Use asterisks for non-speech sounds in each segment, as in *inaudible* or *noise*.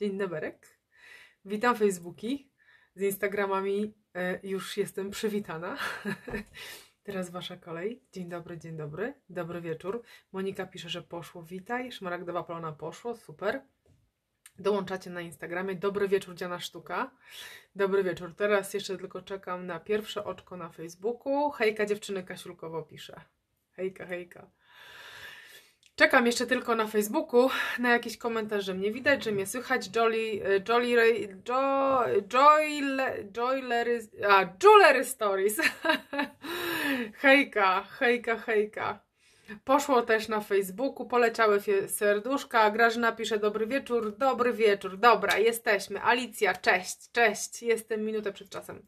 Dzień dobry. Witam Facebooki. Z Instagramami e, już jestem przywitana. *laughs* Teraz wasza kolej. Dzień dobry, dzień dobry. Dobry wieczór. Monika pisze, że poszło. Witaj. Szmaragdowa Polona poszło. Super. Dołączacie na Instagramie. Dobry wieczór, Diana Sztuka. Dobry wieczór. Teraz jeszcze tylko czekam na pierwsze oczko na Facebooku. Hejka dziewczyny Kasiulkowo pisze. Hejka, hejka. Czekam jeszcze tylko na Facebooku, na jakiś komentarz, że mnie widać, że mnie słychać. Jolly, e, Jolly, jo, Joy joylery, a, Jewelry Stories. *laughs* hejka, hejka, hejka. Poszło też na Facebooku, poleciały serduszka. Grażyna pisze dobry wieczór, dobry wieczór. Dobra, jesteśmy. Alicja, cześć, cześć. Jestem minutę przed czasem.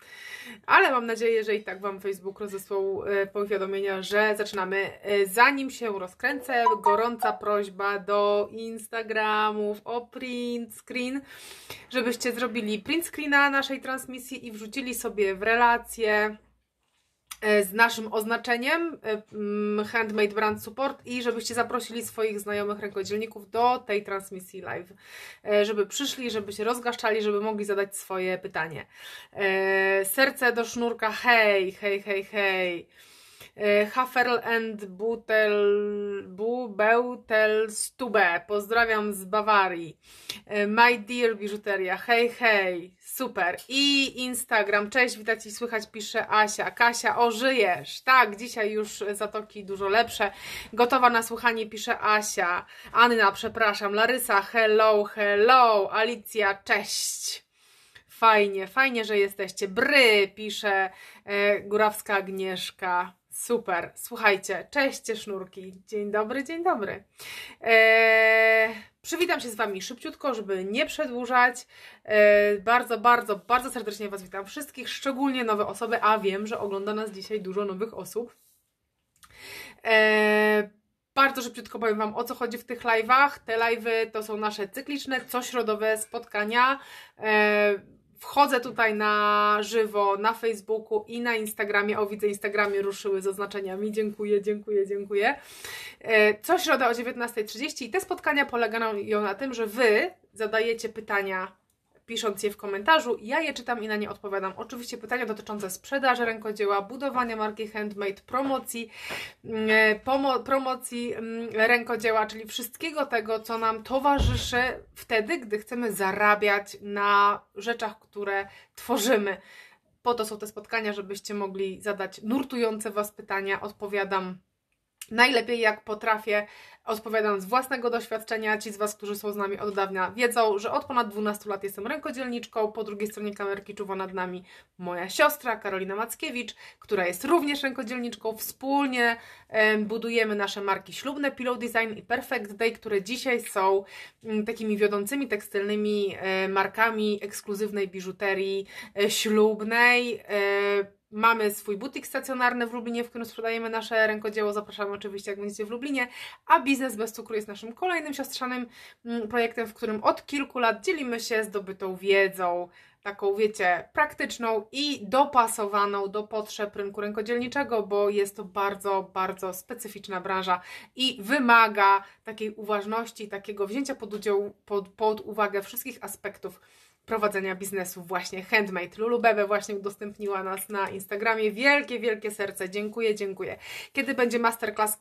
Ale mam nadzieję, że i tak Wam Facebook rozesłał e, powiadomienia, że zaczynamy. E, zanim się rozkręcę, gorąca prośba do Instagramów o print screen, żebyście zrobili print screena naszej transmisji i wrzucili sobie w relacje E, z naszym oznaczeniem e, Handmade Brand Support i żebyście zaprosili swoich znajomych rękodzielników do tej transmisji live, e, żeby przyszli, żeby się rozgaszczali, żeby mogli zadać swoje pytanie. Serce do sznurka, hej, hej, hej, hej. Haferl and Butel, Bu, Beutel Stube. Pozdrawiam z Bawarii. My Dear Biżuteria. Hej, hej. Super. I Instagram. Cześć, widać i słychać, pisze Asia. Kasia, ożyjesz? Tak, dzisiaj już zatoki dużo lepsze. Gotowa na słuchanie, pisze Asia. Anna, przepraszam. Larysa, hello, hello. Alicja, cześć. Fajnie, fajnie, że jesteście. Bry, pisze e, Górawska Agnieszka. Super, słuchajcie, cześć sznurki, dzień dobry, dzień dobry. Eee, przywitam się z Wami szybciutko, żeby nie przedłużać. Eee, bardzo, bardzo, bardzo serdecznie Was witam wszystkich, szczególnie nowe osoby, a wiem, że ogląda nas dzisiaj dużo nowych osób. Eee, bardzo szybciutko powiem Wam o co chodzi w tych live'ach. Te live'y to są nasze cykliczne, cośrodowe spotkania. Eee, Wchodzę tutaj na żywo, na Facebooku i na Instagramie. O, widzę, Instagramie ruszyły z oznaczeniami. Dziękuję, dziękuję, dziękuję. E, co środa o 19.30 i te spotkania polegają na tym, że Wy zadajecie pytania pisząc je w komentarzu. Ja je czytam i na nie odpowiadam. Oczywiście pytania dotyczące sprzedaży rękodzieła, budowania marki handmade, promocji, mm, e, pomo- promocji mm, rękodzieła, czyli wszystkiego tego, co nam towarzyszy wtedy, gdy chcemy zarabiać na rzeczach, które tworzymy. Po to są te spotkania, żebyście mogli zadać nurtujące Was pytania. Odpowiadam najlepiej jak potrafię Odpowiadając z własnego doświadczenia, ci z Was, którzy są z nami od dawna, wiedzą, że od ponad 12 lat jestem rękodzielniczką. Po drugiej stronie kamerki czuwa nad nami moja siostra Karolina Mackiewicz, która jest również rękodzielniczką. Wspólnie budujemy nasze marki ślubne Pillow Design i Perfect Day, które dzisiaj są mm, takimi wiodącymi tekstylnymi e, markami ekskluzywnej biżuterii e, ślubnej. E, mamy swój butik stacjonarny w Lublinie, w którym sprzedajemy nasze rękodzieło. Zapraszamy oczywiście, jak będziecie w Lublinie. A Biznes bez cukru jest naszym kolejnym siostrzanym mm, projektem, w którym od kilku lat dzielimy się zdobytą wiedzą, taką wiecie, praktyczną i dopasowaną do potrzeb rynku rękodzielniczego, bo jest to bardzo, bardzo specyficzna branża i wymaga takiej uważności, takiego wzięcia pod, udział, pod, pod uwagę wszystkich aspektów prowadzenia biznesu właśnie handmade. Lulu Bebe właśnie udostępniła nas na Instagramie. Wielkie, wielkie serce. Dziękuję, dziękuję. Kiedy będzie masterclass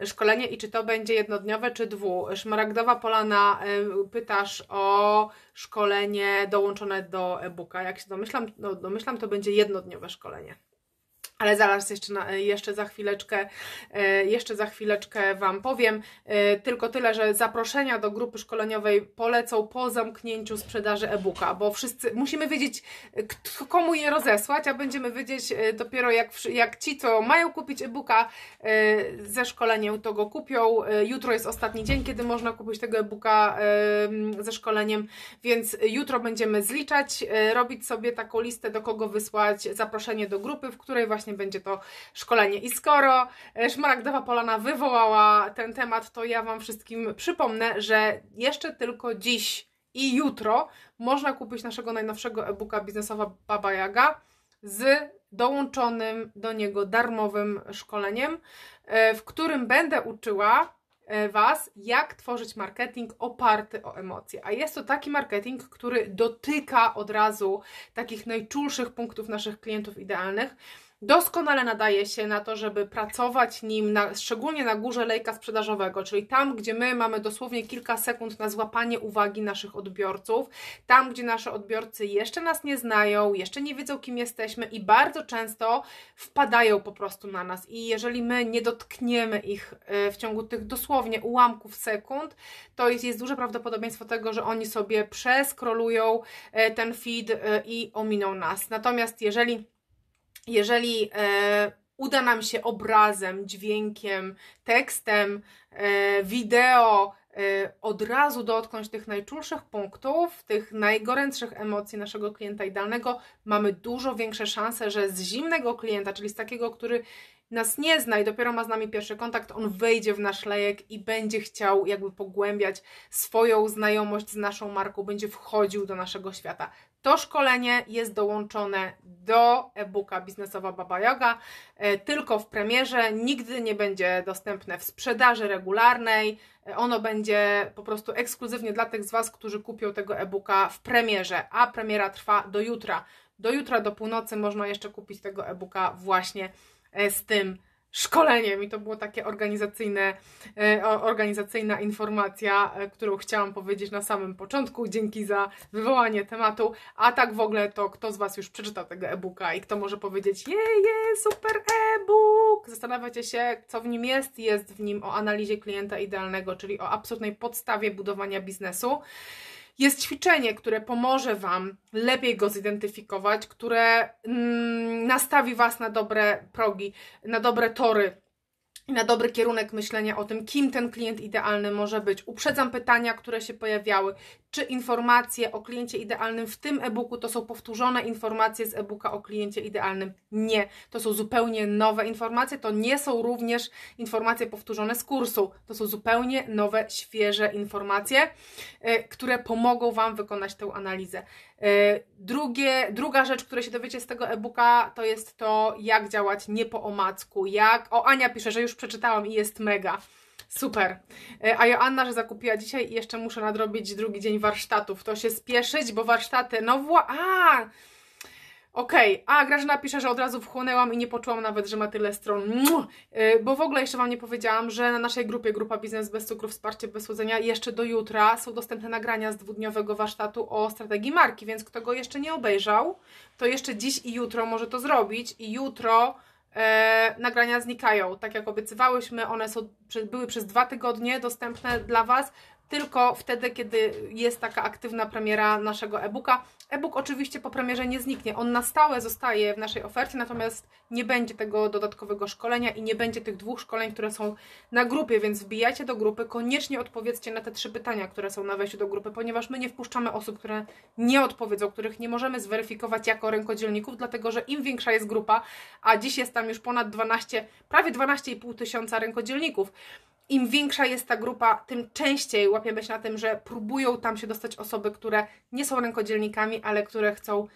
e, szkolenie i czy to będzie jednodniowe czy dwu? Szmaragdowa Polana e, pytasz o szkolenie dołączone do e-booka. Jak się domyślam, no, domyślam to będzie jednodniowe szkolenie ale zaraz jeszcze, na, jeszcze za chwileczkę e, jeszcze za chwileczkę Wam powiem. E, tylko tyle, że zaproszenia do grupy szkoleniowej polecą po zamknięciu sprzedaży e-booka, bo wszyscy musimy wiedzieć, komu je rozesłać, a będziemy wiedzieć e, dopiero jak, jak ci, co mają kupić e-booka ze szkoleniem, to go kupią. Jutro jest ostatni dzień, kiedy można kupić tego e-booka ze szkoleniem, więc jutro będziemy zliczać, robić sobie taką listę, do kogo wysłać zaproszenie do grupy, w której właśnie właśnie będzie to szkolenie. I skoro e, Szmaragdowa Polana wywołała ten temat, to ja Wam wszystkim przypomnę, że jeszcze tylko dziś i jutro można kupić naszego najnowszego e-booka biznesowa Baba Jaga z dołączonym do niego darmowym szkoleniem, e, w którym będę uczyła e, Was, jak tworzyć marketing oparty o emocje. A jest to taki marketing, który dotyka od razu takich najczulszych punktów naszych klientów idealnych doskonale nadaje się na to, żeby pracować nim, na, szczególnie na górze lejka sprzedażowego, czyli tam, gdzie my mamy dosłownie kilka sekund na złapanie uwagi naszych odbiorców, tam, gdzie nasze odbiorcy jeszcze nas nie znają, jeszcze nie wiedzą, kim jesteśmy i bardzo często wpadają po prostu na nas. I jeżeli my nie dotkniemy ich y, w ciągu tych dosłownie ułamków sekund, to jest, jest duże prawdopodobieństwo tego, że oni sobie przeskrolują y, ten feed y, i ominą nas. Natomiast jeżeli jeżeli e, uda nam się obrazem, dźwiękiem, tekstem, e, wideo e, od razu dotknąć tych najczulszych punktów, tych najgorętszych emocji naszego klienta idealnego, mamy dużo większe szanse, że z zimnego klienta, czyli z takiego, który nas nie zna i dopiero ma z nami pierwszy kontakt, on wejdzie w nasz lejek i będzie chciał jakby pogłębiać swoją znajomość z naszą marką, będzie wchodził do naszego świata. To szkolenie jest dołączone do e-booka Biznesowa Baba Yoga, e, tylko w premierze, nigdy nie będzie dostępne w sprzedaży regularnej. E, ono będzie po prostu ekskluzywnie dla tych z Was, którzy kupią tego e-booka w premierze, a premiera trwa do jutra. Do jutra, do północy można jeszcze kupić tego e-booka właśnie e, z tym szkoleniem i to było takie organizacyjne, e, organizacyjna informacja, e, którą chciałam powiedzieć na samym początku. Dzięki za wywołanie tematu. A tak w ogóle to kto z Was już przeczytał tego e-booka i kto może powiedzieć je, super e-book! Zastanawiacie się, co w nim jest? Jest w nim o analizie klienta idealnego, czyli o absolutnej podstawie budowania biznesu. Jest ćwiczenie, które pomoże Wam lepiej go zidentyfikować, które mm, nastawi Was na dobre progi, na dobre tory na dobry kierunek myślenia o tym, kim ten klient idealny może być. Uprzedzam pytania, które się pojawiały, czy informacje o kliencie idealnym w tym e-booku to są powtórzone informacje z e-booka o kliencie idealnym? Nie, to są zupełnie nowe informacje, to nie są również informacje powtórzone z kursu, to są zupełnie nowe, świeże informacje, y, które pomogą Wam wykonać tę analizę. E, drugie, druga rzecz, której się dowiecie z tego e-booka, to jest to, jak działać nie po omacku. Jak... O, Ania pisze, że już przeczytałam i jest mega. Super. E, a Joanna, że zakupiła dzisiaj i jeszcze muszę nadrobić drugi dzień warsztatów. To się spieszyć, bo warsztaty, no wła... A! Okej, okay. a Grażyna pisze, że od razu wchłonęłam i nie poczułam nawet, że ma tyle stron. E, bo w ogóle jeszcze Wam nie powiedziałam, że na naszej grupie Grupa Biznes Bez Cukru Wsparcie Bez Słodzenia jeszcze do jutra są dostępne nagrania z dwudniowego warsztatu o strategii marki, więc kto go jeszcze nie obejrzał, to jeszcze dziś i jutro może to zrobić i jutro e, nagrania znikają. Tak jak obiecywałyśmy, one są, były przez dwa tygodnie dostępne dla Was tylko wtedy, kiedy jest taka aktywna premiera naszego e-booka. E-book oczywiście po premierze nie zniknie, on na stałe zostaje w naszej ofercie, natomiast nie będzie tego dodatkowego szkolenia i nie będzie tych dwóch szkoleń, które są na grupie, więc wbijajcie do grupy, koniecznie odpowiedzcie na te trzy pytania, które są na wejściu do grupy, ponieważ my nie wpuszczamy osób, które nie odpowiedzą, których nie możemy zweryfikować jako rękodzielników, dlatego że im większa jest grupa, a dziś jest tam już ponad 12, prawie 12,5 tysiąca rękodzielników, im większa jest ta grupa, tym częściej łapiemy się na tym, że próbują tam się dostać osoby, które nie są rękodzielnikami, ale które chcą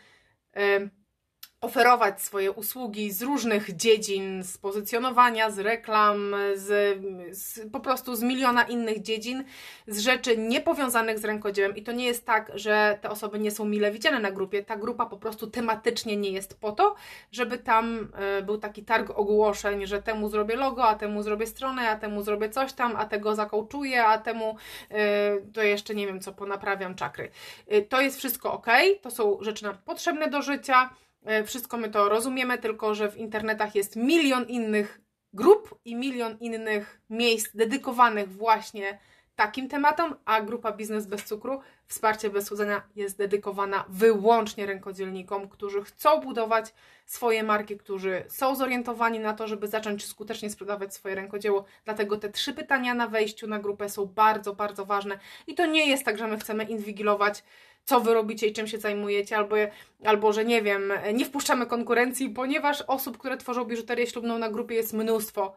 oferować swoje usługi z różnych dziedzin, z pozycjonowania, z reklam, z, z, po prostu z miliona innych dziedzin, z rzeczy niepowiązanych z rękodziełem. I to nie jest tak, że te osoby nie są mile widziane na grupie. Ta grupa po prostu tematycznie nie jest po to, żeby tam e, był taki targ ogłoszeń, że temu zrobię logo, a temu zrobię stronę, a temu zrobię coś tam, a tego zakołczuję, a temu e, to jeszcze nie wiem co, ponaprawiam czakry. E, to jest wszystko ok, to są rzeczy nam potrzebne do życia E, wszystko my to rozumiemy, tylko że w internetach jest milion innych grup i milion innych miejsc dedykowanych właśnie takim tematom, a grupa Biznes bez cukru, wsparcie bez słodzenia jest dedykowana wyłącznie rękodzielnikom, którzy chcą budować swoje marki, którzy są zorientowani na to, żeby zacząć skutecznie sprzedawać swoje rękodzieło. Dlatego te trzy pytania na wejściu na grupę są bardzo, bardzo ważne i to nie jest tak, że my chcemy inwigilować co wy robicie i czym się zajmujecie, albo, albo że nie wiem, nie wpuszczamy konkurencji, ponieważ osób, które tworzą biżuterię ślubną na grupie jest mnóstwo.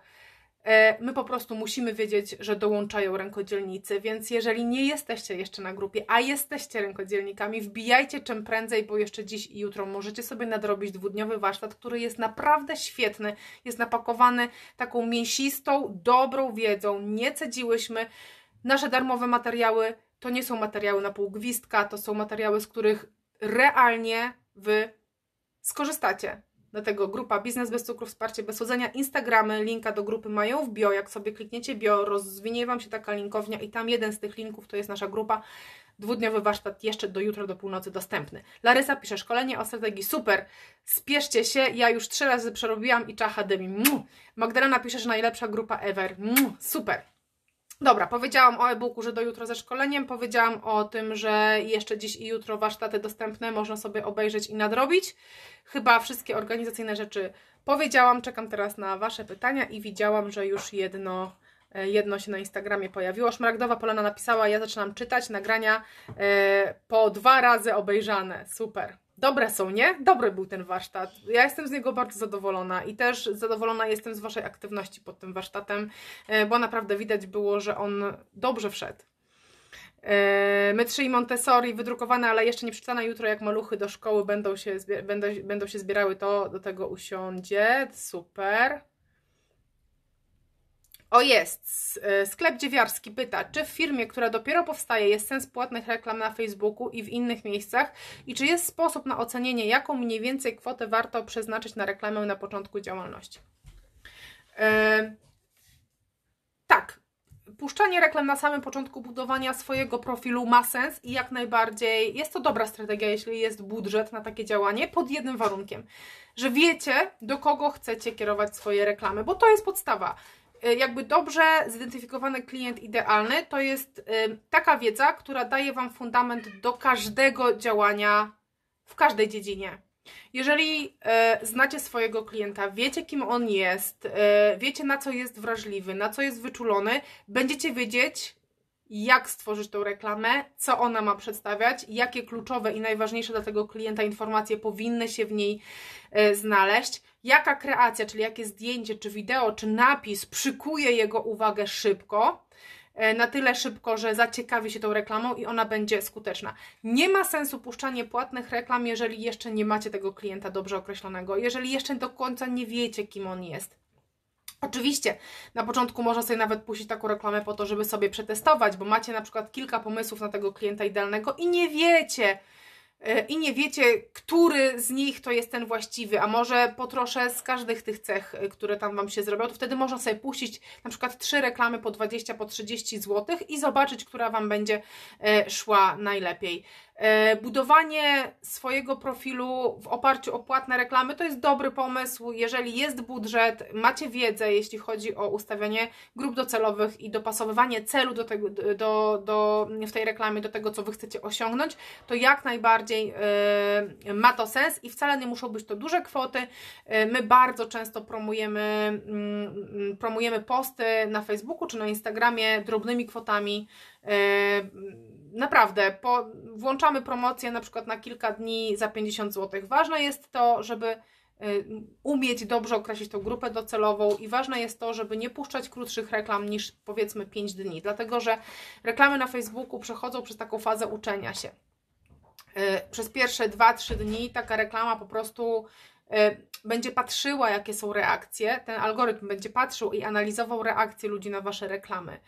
E, my po prostu musimy wiedzieć, że dołączają rękodzielnicy, więc jeżeli nie jesteście jeszcze na grupie, a jesteście rękodzielnikami, wbijajcie czym prędzej, bo jeszcze dziś i jutro możecie sobie nadrobić dwudniowy warsztat, który jest naprawdę świetny, jest napakowany taką mięsistą, dobrą wiedzą. Nie cedziłyśmy. Nasze darmowe materiały to nie są materiały na pół gwizdka, to są materiały, z których realnie Wy skorzystacie. Dlatego grupa Biznes bez cukru, wsparcie bez chodzenia, Instagramy, linka do grupy mają w bio. Jak sobie klikniecie bio, rozwinie Wam się taka linkownia i tam jeden z tych linków to jest nasza grupa. Dwudniowy warsztat jeszcze do jutra do północy dostępny. Larysa pisze szkolenie o strategii. Super! Spieszcie się, ja już trzy razy przerobiłam i czacha dymi. Magdalena pisze, że najlepsza grupa ever. Super! Dobra, powiedziałam o e-booku, że do jutra ze szkoleniem, powiedziałam o tym, że jeszcze dziś i jutro warsztaty dostępne można sobie obejrzeć i nadrobić. Chyba wszystkie organizacyjne rzeczy powiedziałam, czekam teraz na Wasze pytania i widziałam, że już jedno, e, jedno się na Instagramie pojawiło. Szmaragdowa Polana napisała, ja zaczynam czytać nagrania e, po dwa razy obejrzane, super. Dobre są, nie? Dobry był ten warsztat. Ja jestem z niego bardzo zadowolona i też zadowolona jestem z Waszej aktywności pod tym warsztatem, e, bo naprawdę widać było, że on dobrze wszedł. E, my trzy Montessori wydrukowane, ale jeszcze nie przeczytane jutro, jak maluchy do szkoły będą się, będą, będą się zbierały, to do tego usiądzie. Super. O jest, e, sklep dziewiarski pyta, czy w firmie, która dopiero powstaje, jest sens płatnych reklam na Facebooku i w innych miejscach i czy jest sposób na ocenienie, jaką mniej więcej kwotę warto przeznaczyć na reklamę na początku działalności? E, tak, puszczanie reklam na samym początku budowania swojego profilu ma sens i jak najbardziej jest to dobra strategia, jeśli jest budżet na takie działanie, pod jednym warunkiem, że wiecie, do kogo chcecie kierować swoje reklamy, bo to jest podstawa. E, jakby dobrze zidentyfikowany klient idealny to jest e, taka wiedza, która daje Wam fundament do każdego działania w każdej dziedzinie. Jeżeli e, znacie swojego klienta, wiecie kim on jest, wiecie na co jest wrażliwy, na co jest wyczulony, będziecie wiedzieć, jak stworzyć tą reklamę, co ona ma przedstawiać, jakie kluczowe i najważniejsze dla tego klienta informacje powinny się w niej znaleźć jaka kreacja, czyli jakie zdjęcie, czy wideo, czy napis przykuje jego uwagę szybko, e, na tyle szybko, że zaciekawi się tą reklamą i ona będzie skuteczna. Nie ma sensu puszczanie płatnych reklam, jeżeli jeszcze nie macie tego klienta dobrze określonego, jeżeli jeszcze do końca nie wiecie, kim on jest. Oczywiście na początku można sobie nawet puścić taką reklamę po to, żeby sobie przetestować, bo macie na przykład kilka pomysłów na tego klienta idealnego i nie wiecie, E, i nie wiecie, który z nich to jest ten właściwy, a może potroszę z każdych tych cech, e, które tam Wam się zrobią, to wtedy można sobie puścić na przykład trzy reklamy po 20, po 30 zł i zobaczyć, która Wam będzie e, szła najlepiej. E, budowanie swojego profilu w oparciu o płatne reklamy to jest dobry pomysł, jeżeli jest budżet, macie wiedzę, jeśli chodzi o ustawianie grup docelowych i dopasowywanie celu do tego, do, do, w tej reklamie do tego, co Wy chcecie osiągnąć, to jak najbardziej yy, ma to sens i wcale nie muszą być to duże kwoty. Yy, my bardzo często promujemy, yy, promujemy posty na Facebooku czy na Instagramie drobnymi kwotami naprawdę, po, włączamy promocję na przykład na kilka dni za 50 zł. Ważne jest to, żeby y, umieć dobrze określić tą grupę docelową i ważne jest to, żeby nie puszczać krótszych reklam niż powiedzmy 5 dni, dlatego że reklamy na Facebooku przechodzą przez taką fazę uczenia się. Y, przez pierwsze 2-3 dni taka reklama po prostu Y, będzie patrzyła, jakie są reakcje, ten algorytm będzie patrzył i analizował reakcje ludzi na Wasze reklamy. Y,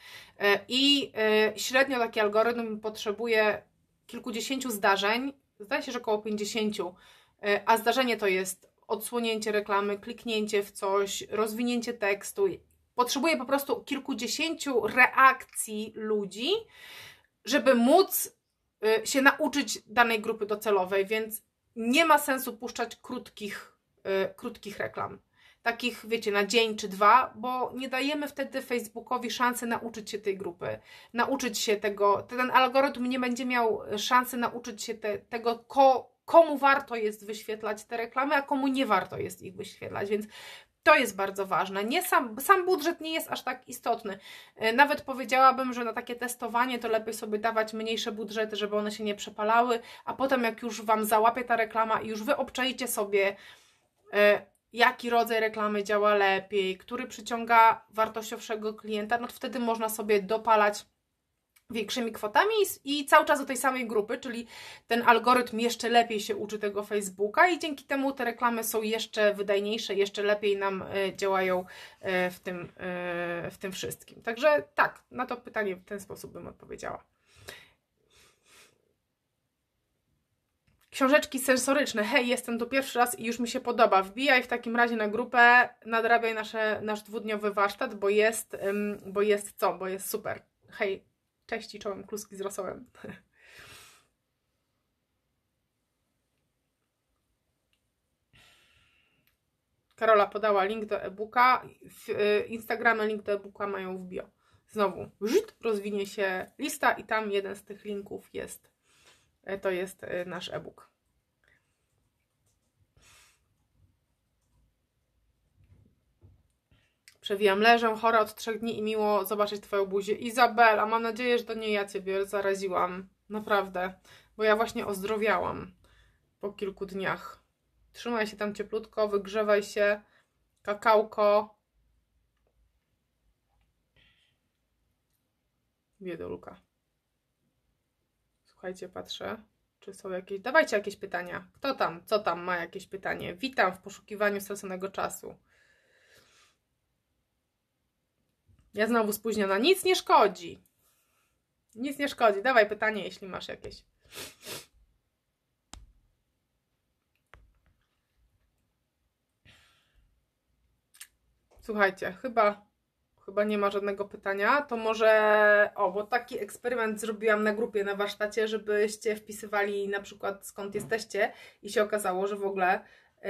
I y, średnio taki algorytm potrzebuje kilkudziesięciu zdarzeń, zdaje się, że około 50, a zdarzenie to jest odsłonięcie reklamy, kliknięcie w coś, rozwinięcie tekstu. Potrzebuje po prostu kilkudziesięciu reakcji ludzi, żeby móc się nauczyć danej grupy docelowej, więc nie ma sensu puszczać krótkich, y, krótkich reklam. Takich, wiecie, na dzień czy dwa, bo nie dajemy wtedy Facebookowi szansy nauczyć się tej grupy, nauczyć się tego. Ten algorytm nie będzie miał y, szansy nauczyć się te, tego, ko, komu warto jest wyświetlać te reklamy, a komu nie warto jest ich wyświetlać. Więc to jest bardzo ważne. Nie sam, sam budżet nie jest aż tak istotny. E, nawet powiedziałabym, że na takie testowanie to lepiej sobie dawać mniejsze budżety, żeby one się nie przepalały, a potem jak już Wam załapie ta reklama i już Wy obczajcie sobie e, jaki rodzaj reklamy działa lepiej, który przyciąga wartościowszego klienta, no wtedy można sobie dopalać większymi kwotami i, cały czas do tej samej grupy, czyli ten algorytm jeszcze lepiej się uczy tego Facebooka i dzięki temu te reklamy są jeszcze wydajniejsze, jeszcze lepiej nam e, działają e, w tym, e, w tym wszystkim. Także tak, na to pytanie w ten sposób bym odpowiedziała. Książeczki sensoryczne. Hej, jestem tu pierwszy raz i już mi się podoba. Wbijaj w takim razie na grupę, nadrabiaj nasze, nasz dwudniowy warsztat, bo jest, bo jest co, bo jest super. Hej, Cześć i czołem, kluski z rosołem. Karola podała link do e-booka. Y, Instagramy link do e-booka mają w bio. Znowu żyd, rozwinie się lista i tam jeden z tych linków jest. E, to jest y, nasz e-book. Przewijam, leżę chora od trzech dni i miło zobaczyć Twoją buzię. Izabela, mam nadzieję, że to nie ja Ciebie zaraziłam. Naprawdę. Bo ja właśnie ozdrowiałam po kilku dniach. Trzymaj się tam cieplutko, wygrzewaj się. Kakałko. Biedulka. Słuchajcie, patrzę. Czy są jakieś. Dawajcie jakieś pytania. Kto tam, co tam ma jakieś pytanie? Witam w poszukiwaniu straconego czasu. Ja znowu spóźniona. Nic nie szkodzi. Nic nie szkodzi. Dawaj pytanie, jeśli masz jakieś. Słuchajcie, chyba, chyba nie ma żadnego pytania. To może. O, bo taki eksperyment zrobiłam na grupie, na warsztacie, żebyście wpisywali na przykład skąd jesteście i się okazało, że w ogóle y,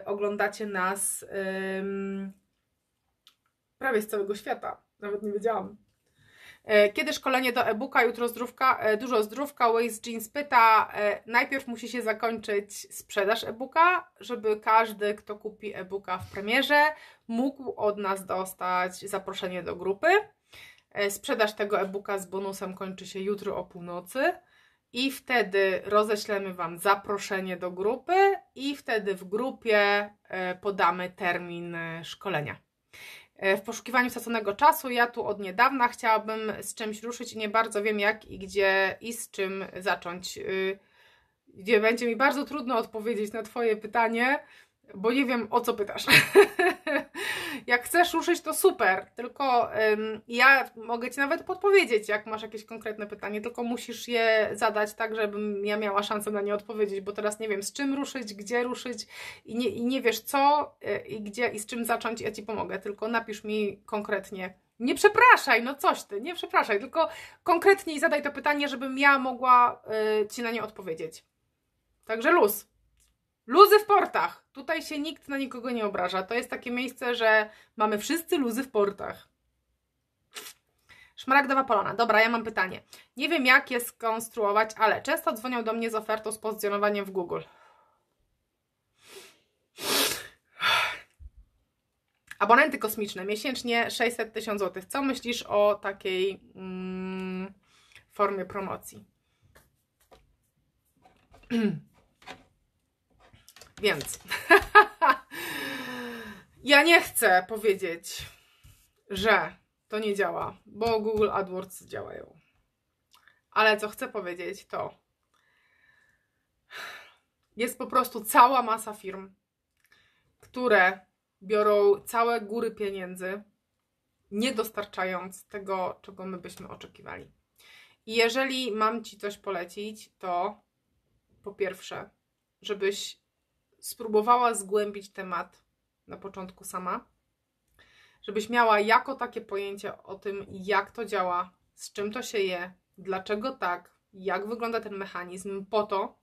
y, oglądacie nas. Y, prawie z całego świata. Nawet nie wiedziałam. E, kiedy szkolenie do e-booka, jutro zdrówka, e, dużo zdrówka. Waste Jeans pyta, e, najpierw musi się zakończyć sprzedaż e-booka, żeby każdy, kto kupi e-booka w premierze, mógł od nas dostać zaproszenie do grupy. Sprzedaż tego e-booka z bonusem kończy się jutro o północy i wtedy roześlemy Wam zaproszenie do grupy i wtedy w grupie podamy termin szkolenia. E, w poszukiwaniu straconego czasu. Ja tu od niedawna chciałabym z czymś ruszyć i nie bardzo wiem jak i gdzie i z czym zacząć. Y, gdzie będzie mi bardzo trudno odpowiedzieć na Twoje pytanie, bo nie wiem o co pytasz. *laughs* jak chcesz ruszyć, to super, tylko ym, ja mogę Ci nawet podpowiedzieć, jak masz jakieś konkretne pytanie, tylko musisz je zadać tak, żebym ja miała szansę na nie odpowiedzieć, bo teraz nie wiem z czym ruszyć, gdzie ruszyć i nie, i nie wiesz co e, i gdzie i z czym zacząć, ja Ci pomogę, tylko napisz mi konkretnie. Nie przepraszaj, no coś ty, nie przepraszaj, tylko konkretniej zadaj to pytanie, żebym ja mogła e, ci na nie odpowiedzieć. Także luz. Luzy w portach. Tutaj się nikt na nikogo nie obraża. To jest takie miejsce, że mamy wszyscy luzy w portach. Szmaragdowa Polana. Dobra, ja mam pytanie. Nie wiem, jak je skonstruować, ale często dzwonią do mnie z ofertą z pozycjonowaniem w Google. Abonenty kosmiczne, miesięcznie 600 tysięcy złotych. Co myślisz o takiej mm, formie promocji? *clears throat* Więc *laughs* ja nie chcę powiedzieć, że to nie działa, bo Google AdWords działają. Ale co chcę powiedzieć, to jest po prostu cała masa firm, które biorą całe góry pieniędzy, nie dostarczając tego, czego my byśmy oczekiwali. I jeżeli mam ci coś polecić, to po pierwsze, żebyś spróbowała zgłębić temat na początku sama, żebyś miała jako takie pojęcie o tym, jak to działa, z czym to się je, dlaczego tak, jak wygląda ten mechanizm, po to,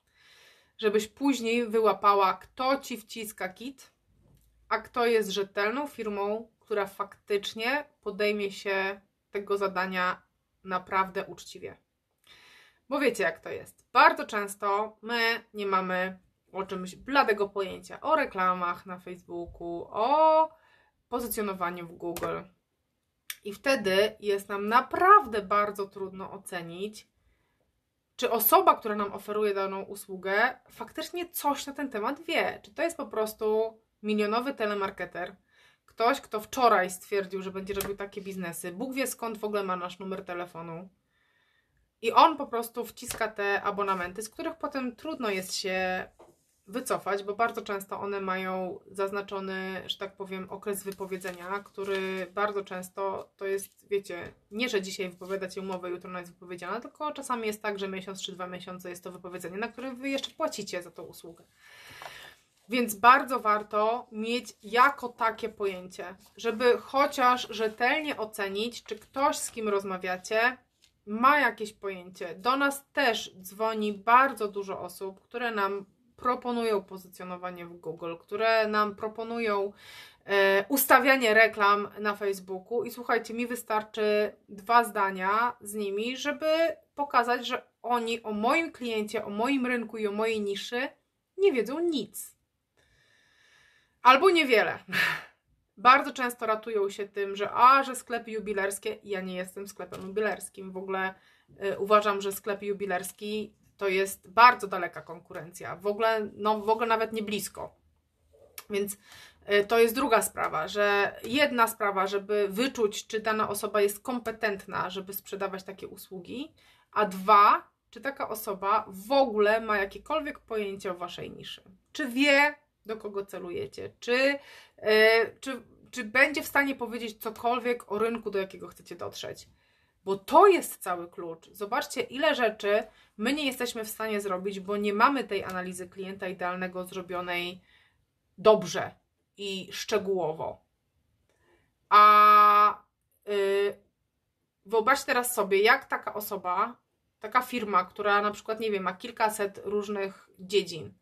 żebyś później wyłapała, kto ci wciska kit, a kto jest rzetelną firmą, która faktycznie podejmie się tego zadania naprawdę uczciwie. Bo wiecie, jak to jest. Bardzo często my nie mamy o czymś bladego pojęcia, o reklamach na Facebooku, o pozycjonowaniu w Google. I wtedy jest nam naprawdę bardzo trudno ocenić, czy osoba, która nam oferuje daną usługę, faktycznie coś na ten temat wie. Czy to jest po prostu milionowy telemarketer, ktoś, kto wczoraj stwierdził, że będzie robił takie biznesy, Bóg wie skąd w ogóle ma nasz numer telefonu. I on po prostu wciska te abonamenty, z których potem trudno jest się wycofać, bo bardzo często one mają zaznaczony, że tak powiem, okres wypowiedzenia, który bardzo często to jest, wiecie, nie, że dzisiaj wypowiadacie umowę, jutro ona jest wypowiedziana, tylko czasami jest tak, że miesiąc czy dwa miesiące jest to wypowiedzenie, na które wy jeszcze płacicie za tą usługę. Więc bardzo warto mieć jako takie pojęcie, żeby chociaż rzetelnie ocenić, czy ktoś, z kim rozmawiacie, ma jakieś pojęcie. Do nas też dzwoni bardzo dużo osób, które nam proponują pozycjonowanie w Google, które nam proponują e, ustawianie reklam na Facebooku. I słuchajcie, mi wystarczy dwa zdania z nimi, żeby pokazać, że oni o moim kliencie, o moim rynku i o mojej niszy nie wiedzą nic. Albo niewiele. *laughs* Bardzo często ratują się tym, że a, że sklepy jubilerskie, ja nie jestem sklepem jubilerskim. W ogóle y, uważam, że sklep jubilerski to jest bardzo daleka konkurencja, w ogóle, no, w ogóle nawet nie blisko. Więc y, to jest druga sprawa, że jedna sprawa, żeby wyczuć, czy dana osoba jest kompetentna, żeby sprzedawać takie usługi, a dwa, czy taka osoba w ogóle ma jakiekolwiek pojęcie o waszej niszy. Czy wie, do kogo celujecie, czy, yy, czy, czy będzie w stanie powiedzieć cokolwiek o rynku, do jakiego chcecie dotrzeć bo to jest cały klucz. Zobaczcie, ile rzeczy my nie jesteśmy w stanie zrobić, bo nie mamy tej analizy klienta idealnego zrobionej dobrze i szczegółowo. A yy, wyobraź teraz sobie, jak taka osoba, taka firma, która na przykład, nie wiem, ma kilkaset różnych dziedzin,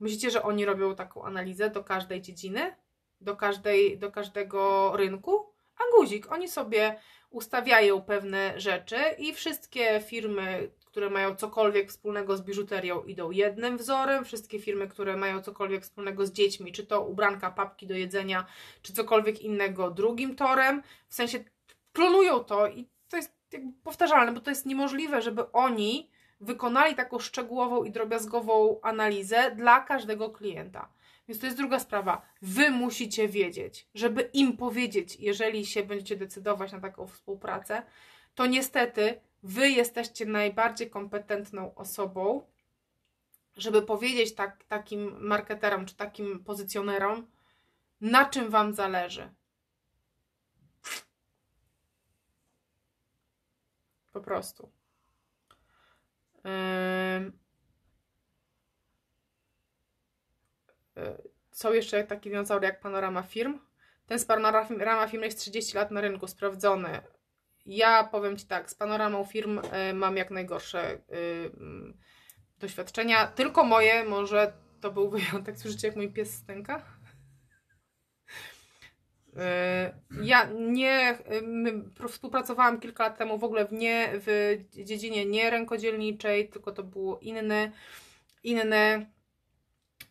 myślicie, że oni robią taką analizę do każdej dziedziny, do, każdej, do każdego rynku? a guzik. Oni sobie ustawiają pewne rzeczy i wszystkie firmy, które mają cokolwiek wspólnego z biżuterią, idą jednym wzorem. Wszystkie firmy, które mają cokolwiek wspólnego z dziećmi, czy to ubranka, papki do jedzenia, czy cokolwiek innego, drugim torem. W sensie klonują to i to jest powtarzalne, bo to jest niemożliwe, żeby oni wykonali taką szczegółową i drobiazgową analizę dla każdego klienta. Więc to jest druga sprawa. Wy musicie wiedzieć, żeby im powiedzieć, jeżeli się będziecie decydować na taką współpracę, to niestety wy jesteście najbardziej kompetentną osobą, żeby powiedzieć tak, takim marketerom czy takim pozycjonerom, na czym wam zależy. Po prostu. Yy... Są jeszcze takie dinozaury jak panorama firm. Ten z panorama firm jest 30 lat na rynku, sprawdzony. Ja powiem Ci tak, z panoramą firm e, mam jak najgorsze e, mm, doświadczenia. Tylko moje, może to był wyjątek. Słyszycie, jak mój pies stęka? E, ja nie współpracowałam kilka lat temu w ogóle w, nie, w dziedzinie nie rękodzielniczej, tylko to było inne, inne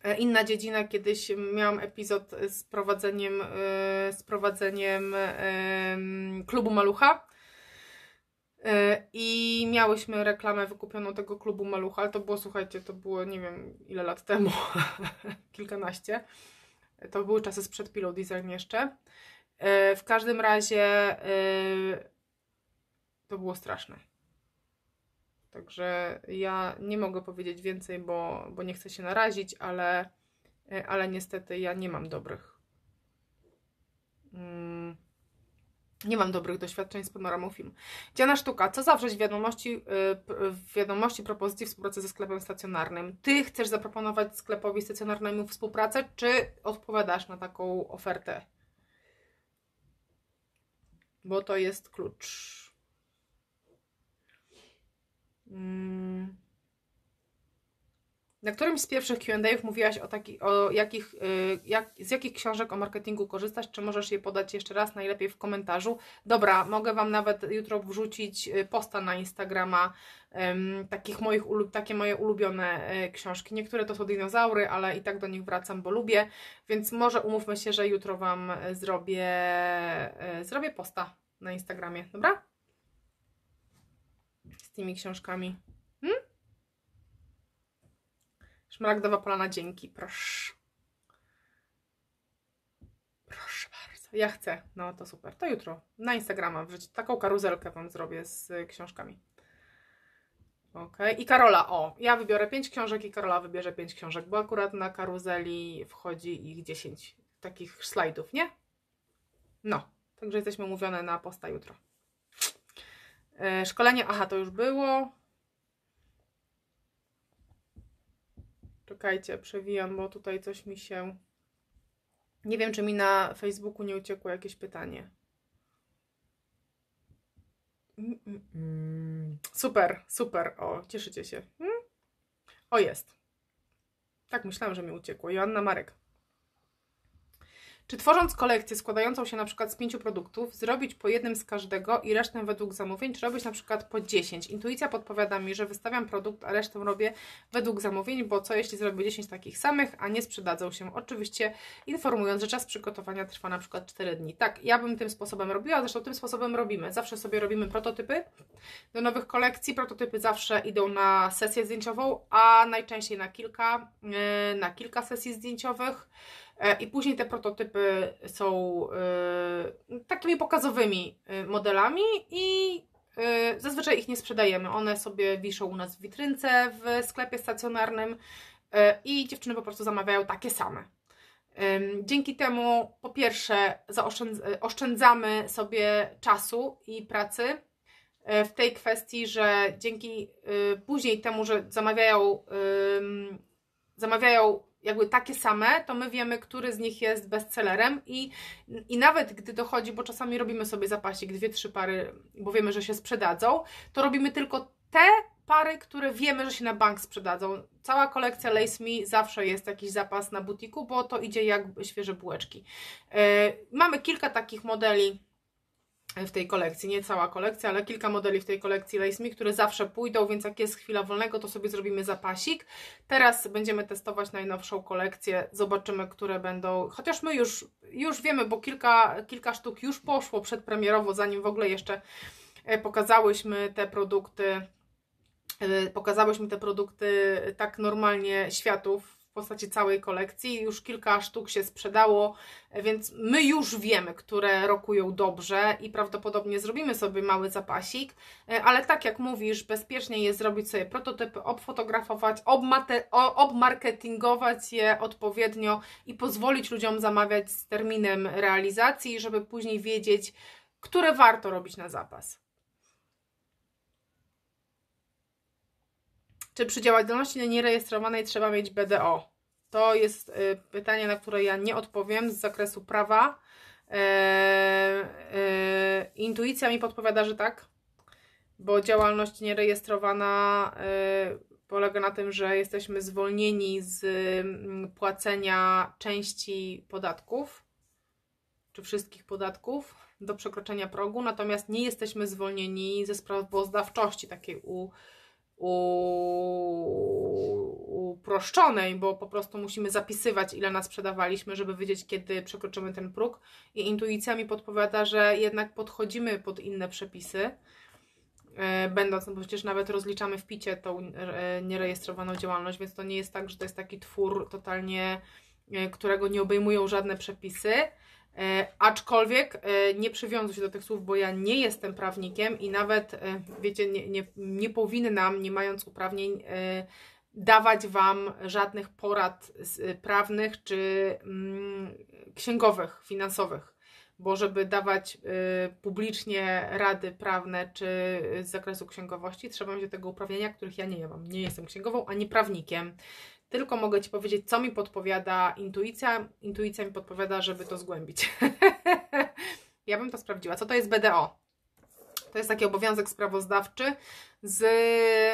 E, inna dziedzina, kiedyś miałam epizod z prowadzeniem, e, z prowadzeniem klubu Malucha. E, I miałyśmy reklamę wykupioną tego klubu Malucha, ale to było, słuchajcie, to było nie wiem ile lat temu, *laughs* kilkanaście. To były czasy sprzed Pilot Design jeszcze. W każdym razie to było straszne Także ja nie mogę powiedzieć więcej, bo, bo nie chcę się narazić, ale, e, ale niestety ja nie mam dobrych. Mm, nie mam dobrych doświadczeń z panoramą film. Diana Sztuka, co zawrzeć w wiadomości, e, w wiadomości propozycji współpracy ze sklepem stacjonarnym? Ty chcesz zaproponować sklepowi stacjonarnemu współpracę, czy odpowiadasz na taką ofertę? Bo to jest klucz. Mm. Na którymś z pierwszych QA'ów mówiłaś o, taki, o jakich, y, jak, z jakich książek o marketingu korzystasz, czy możesz je podać jeszcze raz, najlepiej w komentarzu. Dobra, mogę Wam nawet jutro wrzucić y, posta na Instagrama um, takich moich, takie moje ulubione y, książki. Niektóre to są dinozaury, ale i tak do nich wracam, bo lubię, więc może umówmy się, że jutro Wam zrobię, zrobię posta na Instagramie, dobra? tymi książkami. Hmm? Szmaragdowa Polana, dzięki, proszę. Proszę bardzo. Ja chcę. No to super. To jutro na Instagrama wrzuć. Taką karuzelkę Wam zrobię z y, książkami. Ok. I Karola, o. Ja wybiorę 5 książek i Karola wybierze 5 książek, bo akurat na karuzeli wchodzi ich 10 takich slajdów, nie? No. Także jesteśmy umówione na posta jutro. E, szkolenie, aha, to już było. Czekajcie, przewijam, bo tutaj coś mi się. Nie wiem, czy mi na Facebooku nie uciekło jakieś pytanie. Mm, mm, mm. Super, super. O, cieszycie się. Hmm? O, jest. Tak myślałam, że mi uciekło. Joanna Marek. Czy tworząc kolekcję składającą się na przykład z pięciu produktów, zrobić po jednym z każdego i resztę według zamówień, czy robić na przykład po dziesięć? Intuicja podpowiada mi, że wystawiam produkt, a resztę robię według zamówień, bo co jeśli zrobię dziesięć takich samych, a nie sprzedadzą się? Oczywiście informując, że czas przygotowania trwa na przykład cztery dni. Tak, ja bym tym sposobem robiła, zresztą tym sposobem robimy. Zawsze sobie robimy prototypy do nowych kolekcji. Prototypy zawsze idą na sesję zdjęciową, a najczęściej na kilka, yy, na kilka sesji zdjęciowych. E, I później te prototypy są e, takimi pokazowymi e, modelami i zazwyczaj ich nie sprzedajemy. One sobie wiszą u nas w witrynce w sklepie stacjonarnym i dziewczyny po prostu zamawiają takie same. Dzięki temu, po pierwsze, oszczędzamy sobie czasu i pracy w tej kwestii, że dzięki później temu, że zamawiają, zamawiają jakby takie same, to my wiemy, który z nich jest bestsellerem i, i nawet gdy dochodzi, bo czasami robimy sobie zapasik dwie, trzy pary, bo wiemy, że się sprzedadzą, to robimy tylko te pary, które wiemy, że się na bank sprzedadzą. Cała kolekcja Lace Me zawsze jest jakiś zapas na butiku, bo to idzie jak świeże bułeczki. Yy, mamy kilka takich modeli w tej kolekcji, nie cała kolekcja, ale kilka modeli w tej kolekcji Lace Me, które zawsze pójdą, więc jak jest chwila wolnego, to sobie zrobimy zapasik. Teraz będziemy testować najnowszą kolekcję, zobaczymy, które będą, chociaż my już, już wiemy, bo kilka, kilka sztuk już poszło przedpremierowo, zanim w ogóle jeszcze e, pokazałyśmy te produkty, e, pokazałyśmy te produkty tak normalnie światów postaci całej kolekcji. Już kilka sztuk się sprzedało, więc my już wiemy, które rokują dobrze i prawdopodobnie zrobimy sobie mały zapasik, e, ale tak jak mówisz, bezpiecznie jest zrobić sobie prototypy, obfotografować, obmarketingować je odpowiednio i pozwolić ludziom zamawiać z terminem realizacji, żeby później wiedzieć, które warto robić na zapas. Czy przy działalności nierejestrowanej trzeba mieć BDO? To jest y, pytanie, na które ja nie odpowiem z zakresu prawa. E, e, intuicja mi podpowiada, że tak, bo działalność nierejestrowana y, polega na tym, że jesteśmy zwolnieni z mm, płacenia części podatków czy wszystkich podatków do przekroczenia progu, natomiast nie jesteśmy zwolnieni ze sprawozdawczości takiej u uproszczonej, bo po prostu musimy zapisywać, ile nas sprzedawaliśmy, żeby wiedzieć, kiedy przekroczymy ten próg. I intuicja mi podpowiada, że jednak podchodzimy pod inne przepisy, e, będąc, no bo przecież nawet rozliczamy w picie tą e, nierejestrowaną działalność, więc to nie jest tak, że to jest taki twór totalnie, e, którego nie obejmują żadne przepisy. E, aczkolwiek e, nie przywiązuję się do tych słów, bo ja nie jestem prawnikiem i nawet, e, wiecie, nie, nie, nie powinnam, nie mając uprawnień, dawać Wam żadnych porad prawnych czy mm, księgowych, finansowych. Bo żeby dawać publicznie rady prawne czy z zakresu księgowości, trzeba mieć do tego uprawnienia, których ja nie mam. Nie jestem księgową ani prawnikiem tylko mogę Ci powiedzieć, co mi podpowiada intuicja. Intuicja mi podpowiada, żeby to zgłębić. *laughs* ja bym to sprawdziła. Co to jest BDO? To jest taki obowiązek sprawozdawczy z,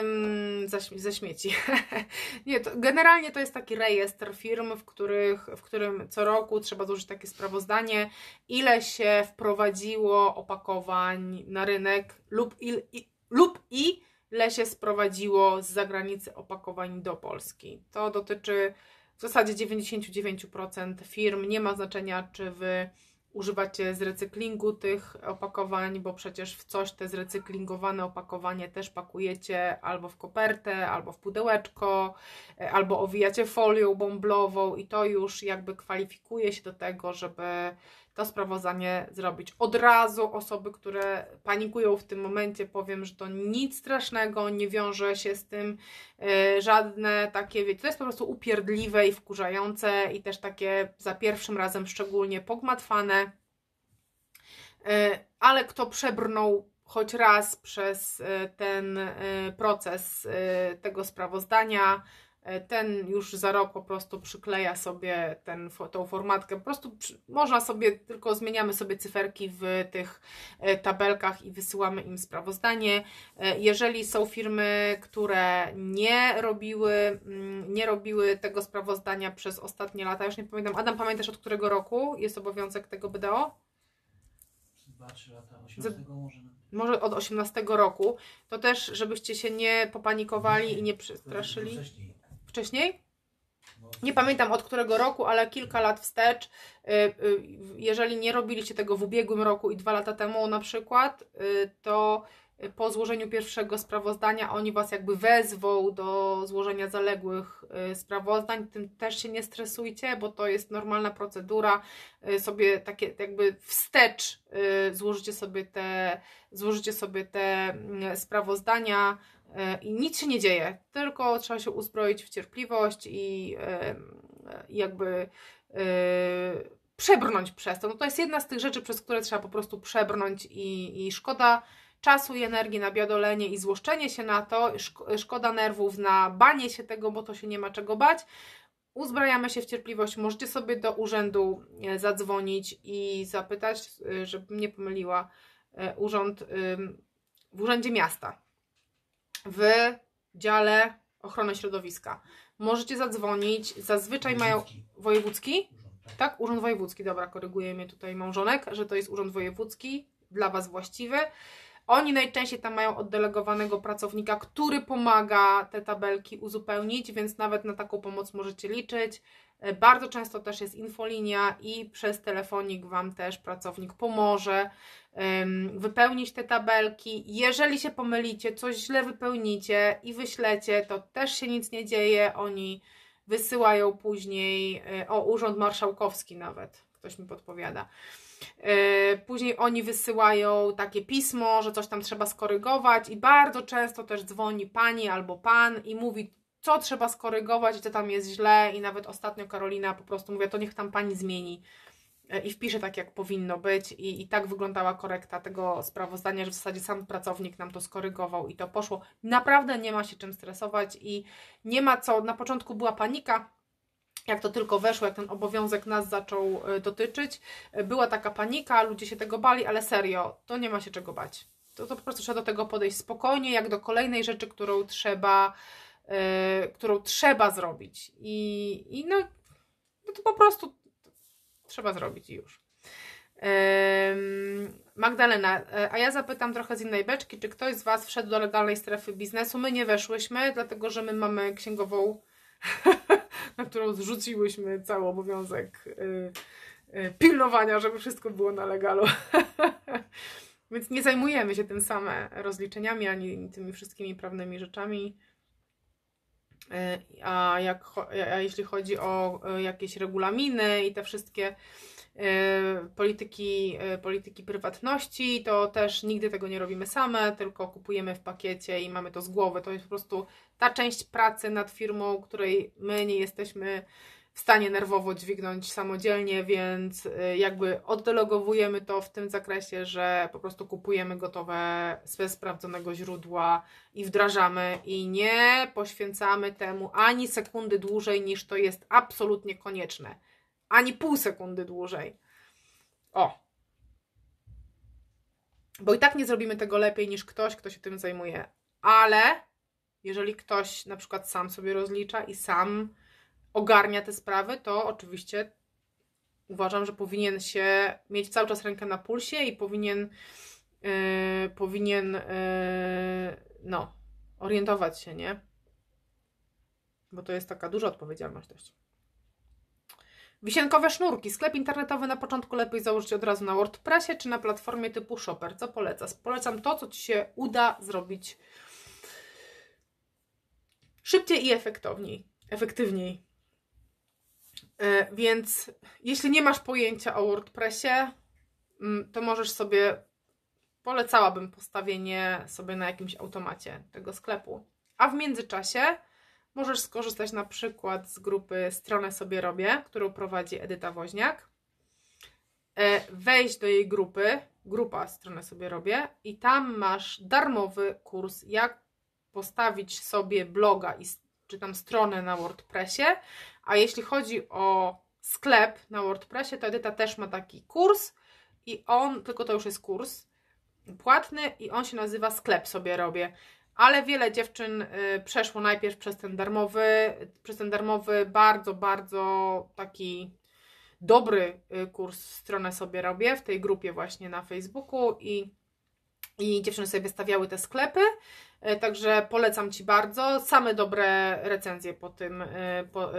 mm, ze, ze śmieci. *laughs* Nie, to, generalnie to jest taki rejestr firm, w, których, w którym co roku trzeba złożyć takie sprawozdanie, ile się wprowadziło opakowań na rynek lub, il, i, lub i lesie sprowadziło z zagranicy opakowań do Polski. To dotyczy w zasadzie 99% firm. Nie ma znaczenia, czy wy używacie z recyklingu tych opakowań, bo przecież w coś te zrecyklingowane opakowanie też pakujecie albo w kopertę, albo w pudełeczko, e, albo owijacie folią bąblową i to już jakby kwalifikuje się do tego, żeby to sprawozdanie zrobić. Od razu osoby, które panikują w tym momencie, powiem, że to nic strasznego, nie wiąże się z tym e, żadne takie, wiecie, to jest po prostu upierdliwe i wkurzające i też takie za pierwszym razem szczególnie pogmatwane. E, ale kto przebrnął choć raz przez e, ten proces tego sprawozdania, E, ten już za rok po prostu przykleja sobie ten, tą formatkę. Po prostu można sobie, tylko zmieniamy sobie cyferki w tych e, tabelkach i wysyłamy im sprawozdanie. E, jeżeli są firmy, które nie robiły, mm, nie robiły tego sprawozdania przez ostatnie lata, już nie pamiętam, Adam, pamiętasz od którego roku jest obowiązek tego BDO? Dwa, trzy lata, 18 może może od 18 roku, to też, żebyście się nie popanikowali i nie przestraszyli wcześniej. Nie pamiętam od którego roku, ale kilka lat wstecz, y, y, jeżeli nie robiliście tego w ubiegłym roku i dwa lata temu na przykład, y, to po złożeniu pierwszego sprawozdania oni Was jakby wezwą do złożenia zaległych sprawozdań. Tym też się nie stresujcie, bo to jest normalna procedura. Sobie takie jakby wstecz złożycie sobie te, złożycie sobie te mm, sprawozdania E, i nic się nie dzieje, tylko trzeba się uzbroić w cierpliwość i e, jakby e, przebrnąć przez to. No to jest jedna z tych rzeczy, przez które trzeba po prostu przebrnąć i, i szkoda czasu i energii na biadolenie i złoszczenie się na to, szkoda nerwów na banie się tego, bo to się nie ma czego bać. Uzbrajamy się w cierpliwość, możecie sobie do urzędu zadzwonić i zapytać, żebym nie pomyliła, urząd w urzędzie miasta w dziale ochrony środowiska. Możecie zadzwonić, zazwyczaj mają wojewódzki, tak? Urząd Wojewódzki, dobra, koryguje mnie tutaj małżonek, że to jest Urząd Wojewódzki, dla Was właściwy. Oni najczęściej tam mają oddelegowanego pracownika, który pomaga te tabelki uzupełnić, więc nawet na taką pomoc możecie liczyć. E, bardzo często też jest infolinia i przez telefonik Wam też pracownik pomoże wypełnić te tabelki. Jeżeli się pomylicie, coś źle wypełnicie i wyślecie, to też się nic nie dzieje. Oni wysyłają później, e, o Urząd Marszałkowski nawet, ktoś mi podpowiada E, później oni wysyłają takie pismo, że coś tam trzeba skorygować, i bardzo często też dzwoni pani albo pan i mówi, co trzeba skorygować, co tam jest źle. I nawet ostatnio Karolina po prostu mówi, to niech tam pani zmieni e, i wpisze tak, jak powinno być. I, I tak wyglądała korekta tego sprawozdania, że w zasadzie sam pracownik nam to skorygował i to poszło. Naprawdę nie ma się czym stresować i nie ma co. Na początku była panika, jak to tylko weszło, jak ten obowiązek nas zaczął e, dotyczyć, e, była taka panika, ludzie się tego bali, ale serio, to nie ma się czego bać. To, to po prostu trzeba do tego podejść spokojnie, jak do kolejnej rzeczy, którą trzeba, yy, którą trzeba zrobić. I, i no, no to po prostu trzeba zrobić i już. Magdalena, a ja zapytam trochę z innej beczki, czy ktoś z Was wszedł do legalnej strefy biznesu? My nie weszłyśmy, dlatego że my mamy księgową *laughs* na którą zrzuciłyśmy cały obowiązek y, y, pilnowania, żeby wszystko było na legalu. *laughs* Więc nie zajmujemy się tym same rozliczeniami ani tymi wszystkimi prawnymi rzeczami. Y, a, jak, a jeśli chodzi o jakieś regulaminy i te wszystkie Y, polityki, y, polityki prywatności, to też nigdy tego nie robimy same, tylko kupujemy w pakiecie i mamy to z głowy. To jest po prostu ta część pracy nad firmą, której my nie jesteśmy w stanie nerwowo dźwignąć samodzielnie, więc y, jakby oddelegowujemy to w tym zakresie, że po prostu kupujemy gotowe ze sprawdzonego źródła i wdrażamy i nie poświęcamy temu ani sekundy dłużej niż to jest absolutnie konieczne ani pół sekundy dłużej. O. Bo i tak nie zrobimy tego lepiej niż ktoś, kto się tym zajmuje. Ale jeżeli ktoś na przykład sam sobie rozlicza i sam ogarnia te sprawy, to oczywiście uważam, że powinien się mieć cały czas rękę na pulsie i powinien yy, powinien yy, no orientować się, nie? Bo to jest taka duża odpowiedzialność też. Wisienkowe sznurki. Sklep internetowy na początku lepiej założyć od razu na WordPressie czy na platformie typu Shopper. Co polecasz? Polecam to, co Ci się uda zrobić szybciej i efektowniej, efektywniej. E, więc jeśli nie masz pojęcia o WordPressie, mm, to możesz sobie, polecałabym postawienie sobie na jakimś automacie tego sklepu. A w międzyczasie Możesz skorzystać na przykład z grupy Stronę sobie robię, którą prowadzi Edyta Woźniak. E, Wejść do jej grupy, grupa Stronę sobie robię i tam masz darmowy kurs, jak postawić sobie bloga i czy tam stronę na WordPressie. A jeśli chodzi o sklep na WordPressie, to Edyta też ma taki kurs i on, tylko to już jest kurs płatny i on się nazywa Sklep sobie robię ale wiele dziewczyn y, przeszło najpierw przez ten darmowy, przez ten darmowy bardzo, bardzo taki dobry y, kurs, stronę sobie robię w tej grupie właśnie na Facebooku i, i dziewczyny sobie wystawiały te sklepy, y, także polecam Ci bardzo, same dobre recenzje po tym, po,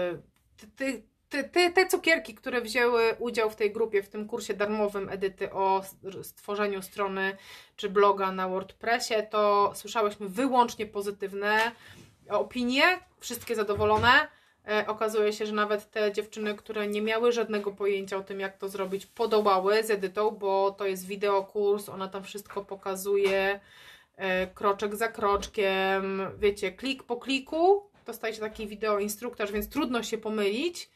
ty, te, te, te cukierki, które wzięły udział w tej grupie, w tym kursie darmowym Edyty o stworzeniu strony czy bloga na WordPressie, to słyszałyśmy wyłącznie pozytywne opinie, wszystkie zadowolone. E, okazuje się, że nawet te dziewczyny, które nie miały żadnego pojęcia o tym, jak to zrobić, podobały z Edytą, bo to jest wideokurs, ona tam wszystko pokazuje e, kroczek za kroczkiem, wiecie, klik po kliku, się taki wideo więc trudno się pomylić.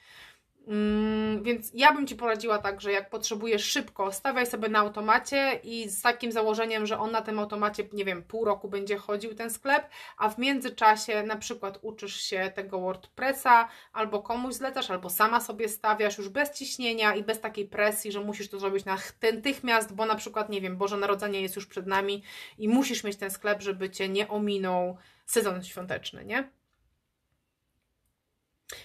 Mm, więc ja bym Ci poradziła tak, że jak potrzebujesz szybko, stawiaj sobie na automacie i z takim założeniem, że on na tym automacie, nie wiem, pół roku będzie chodził ten sklep, a w międzyczasie na przykład uczysz się tego WordPressa, albo komuś zlecasz, albo sama sobie stawiasz już bez ciśnienia i bez takiej presji, że musisz to zrobić natychmiast, bo na przykład, nie wiem, Boże Narodzenie jest już przed nami i musisz mieć ten sklep, żeby Cię nie ominął sezon świąteczny, nie?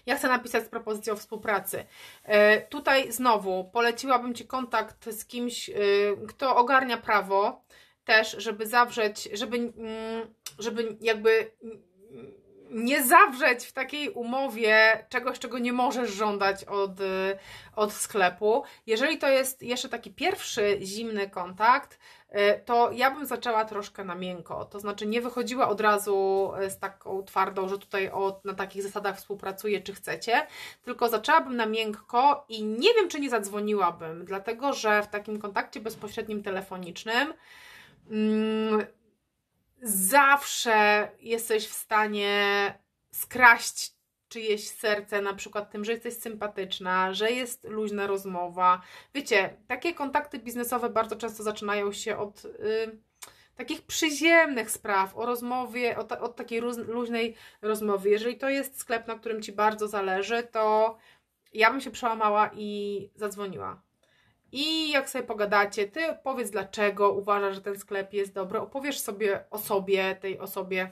Ja chcę napisać z propozycją współpracy. E, tutaj znowu poleciłabym Ci kontakt z kimś, e, kto ogarnia prawo, też, żeby zawrzeć, żeby, mm, żeby jakby nie zawrzeć w takiej umowie czegoś, czego nie możesz żądać od, e, od sklepu. Jeżeli to jest jeszcze taki pierwszy zimny kontakt, E, to ja bym zaczęła troszkę na miękko. To znaczy, nie wychodziła od razu e, z taką twardą, że tutaj od, na takich zasadach współpracuję, czy chcecie, tylko zaczęłabym na miękko i nie wiem, czy nie zadzwoniłabym, dlatego że w takim kontakcie bezpośrednim telefonicznym. Mm, zawsze jesteś w stanie skraść czyjeś serce, na przykład tym, że jesteś sympatyczna, że jest luźna rozmowa. Wiecie, takie kontakty biznesowe bardzo często zaczynają się od y, takich przyziemnych spraw, o rozmowie, od, od takiej luźnej rozmowy. Jeżeli to jest sklep, na którym ci bardzo zależy, to ja bym się przełamała i zadzwoniła. I jak sobie pogadacie, ty powiedz dlaczego uważasz, że ten sklep jest dobry, opowiesz sobie o sobie, tej osobie,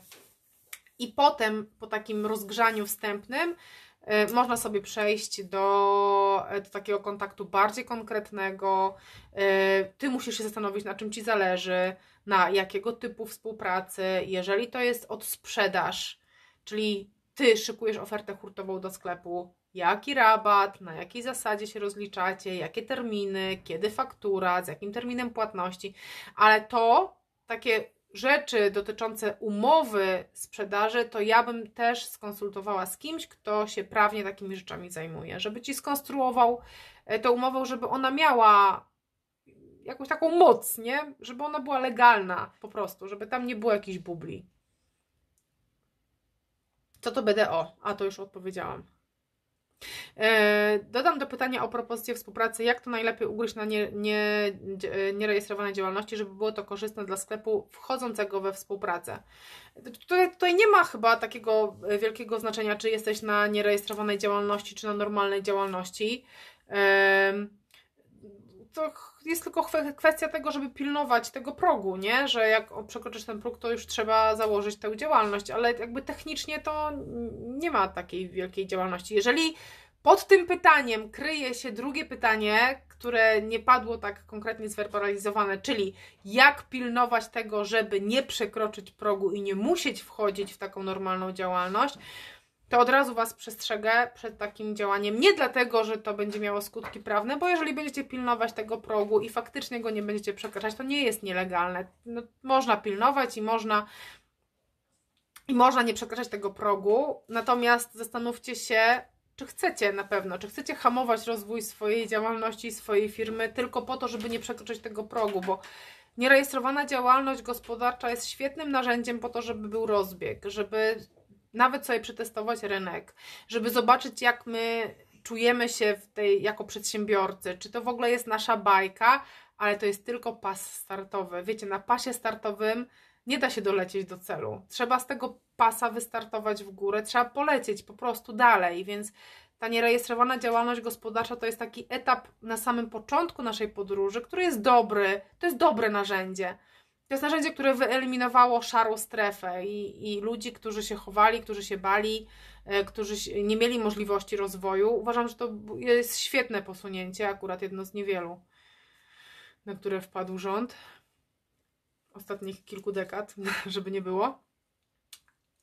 i potem po takim rozgrzaniu wstępnym e, można sobie przejść do, e, do, takiego kontaktu bardziej konkretnego. E, ty musisz się zastanowić, na czym ci zależy, na jakiego typu współpracy. Jeżeli to jest od sprzedaż, czyli ty szykujesz ofertę hurtową do sklepu, jaki rabat, na jakiej zasadzie się rozliczacie, jakie terminy, kiedy faktura, z jakim terminem płatności, ale to takie rzeczy dotyczące umowy sprzedaży, to ja bym też skonsultowała z kimś, kto się prawnie takimi rzeczami zajmuje, żeby ci skonstruował e, tę umowę, żeby ona miała jakąś taką moc, nie? Żeby ona była legalna po prostu, żeby tam nie było jakichś bubli. Co to BDO? A to już odpowiedziałam. E, dodam do pytania o propozycję współpracy, jak to najlepiej ugryźć na nierejestrowanej nie, nie działalności, żeby było to korzystne dla sklepu wchodzącego we współpracę. Tutaj, tutaj nie ma chyba takiego wielkiego znaczenia, czy jesteś na nierejestrowanej działalności, czy na normalnej działalności. E, to jest tylko kwestia tego, żeby pilnować tego progu, nie? Że jak przekroczysz ten próg, to już trzeba założyć tę działalność, ale jakby technicznie to nie ma takiej wielkiej działalności. Jeżeli pod tym pytaniem kryje się drugie pytanie, które nie padło tak konkretnie zwerbalizowane, czyli jak pilnować tego, żeby nie przekroczyć progu i nie musieć wchodzić w taką normalną działalność, to od razu Was przestrzegę przed takim działaniem. Nie dlatego, że to będzie miało skutki prawne, bo jeżeli będziecie pilnować tego progu i faktycznie go nie będziecie przekraczać, to nie jest nielegalne. No, można pilnować i można i można nie przekraczać tego progu, natomiast zastanówcie się, czy chcecie na pewno, czy chcecie hamować rozwój swojej działalności, swojej firmy tylko po to, żeby nie przekroczyć tego progu, bo nierejestrowana działalność gospodarcza jest świetnym narzędziem po to, żeby był rozbieg, żeby nawet sobie przetestować rynek, żeby zobaczyć, jak my czujemy się w tej, jako przedsiębiorcy, czy to w ogóle jest nasza bajka, ale to jest tylko pas startowy. Wiecie, na pasie startowym nie da się dolecieć do celu. Trzeba z tego pasa wystartować w górę, trzeba polecieć po prostu dalej, więc ta nierejestrowana działalność gospodarcza to jest taki etap na samym początku naszej podróży, który jest dobry, to jest dobre narzędzie. To jest narzędzie, które wyeliminowało szarą strefę i, i ludzi, którzy się chowali, którzy się bali, e, którzy nie mieli możliwości rozwoju. Uważam, że to jest świetne posunięcie, akurat jedno z niewielu, na które wpadł rząd ostatnich kilku dekad, *laughs* żeby nie było.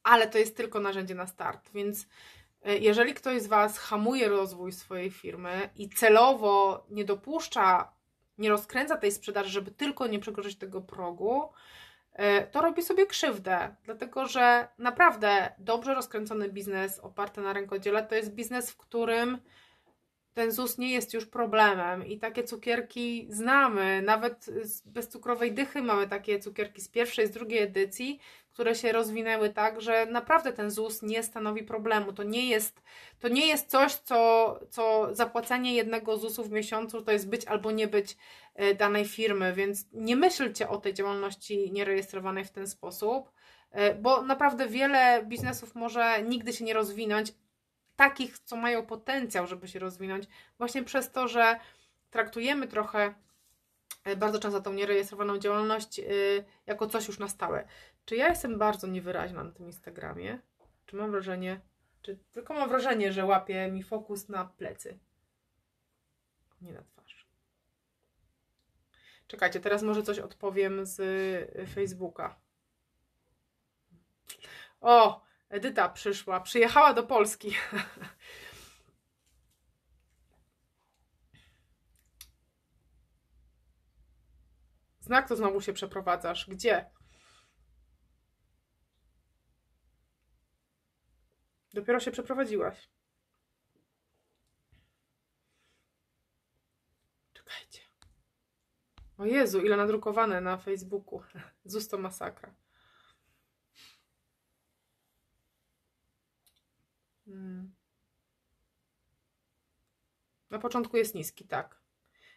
Ale to jest tylko narzędzie na start, więc e, jeżeli ktoś z Was hamuje rozwój swojej firmy i celowo nie dopuszcza nie rozkręca tej sprzedaży, żeby tylko nie przekroczyć tego progu, e, to robi sobie krzywdę, dlatego że naprawdę dobrze rozkręcony biznes oparty na rękodziele to jest biznes, w którym ten ZUS nie jest już problemem i takie cukierki znamy, nawet bez cukrowej dychy mamy takie cukierki z pierwszej, z drugiej edycji, które się rozwinęły tak, że naprawdę ten ZUS nie stanowi problemu. To nie jest, to nie jest coś, co, co zapłacenie jednego ZUS-u w miesiącu to jest być albo nie być e, danej firmy, więc nie myślcie o tej działalności nierejestrowanej w ten sposób, e, bo naprawdę wiele biznesów może nigdy się nie rozwinąć, takich, co mają potencjał, żeby się rozwinąć, właśnie przez to, że traktujemy trochę e, bardzo często tą nierejestrowaną działalność jako coś już na stałe. Czy ja jestem bardzo niewyraźna na tym Instagramie? Czy mam wrażenie, czy tylko mam wrażenie, że łapie mi fokus na plecy, nie na twarz. Czekajcie, teraz może coś odpowiem z y, Facebooka. O, Edyta przyszła, przyjechała do Polski. *laughs* Znak to znowu się przeprowadzasz. Gdzie? Dopiero się przeprowadziłaś. Czekajcie. O Jezu, ile nadrukowane na Facebooku. *laughs* ZUS to masakra. Hmm. Na początku jest niski, tak.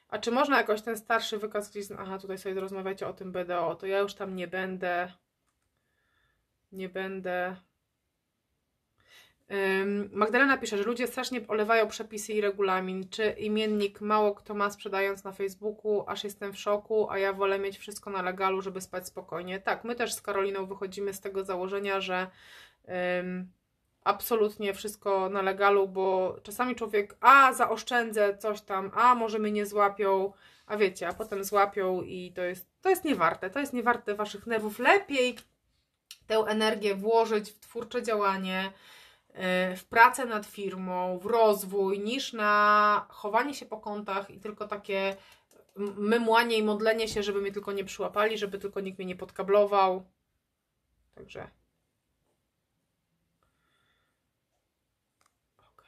A czy można jakoś ten starszy wykaz gdzieś... Aha, tutaj sobie rozmawiacie o tym BDO. To ja już tam nie będę. Nie będę. Magdalena pisze, że ludzie strasznie olewają przepisy i regulamin, czy imiennik mało kto ma sprzedając na Facebooku, aż jestem w szoku, a ja wolę mieć wszystko na legalu, żeby spać spokojnie. Tak, my też z Karoliną wychodzimy z tego założenia, że um, absolutnie wszystko na legalu, bo czasami człowiek, a zaoszczędzę coś tam, a może mnie nie złapią, a wiecie, a potem złapią i to jest, to jest niewarte, to jest niewarte waszych nerwów. Lepiej tę energię włożyć w twórcze działanie, Y, w pracę nad firmą, w rozwój, niż na chowanie się po kątach i tylko takie mymłanie i modlenie się, żeby mnie tylko nie przyłapali, żeby tylko nikt mnie nie podkablował. Także. Okay.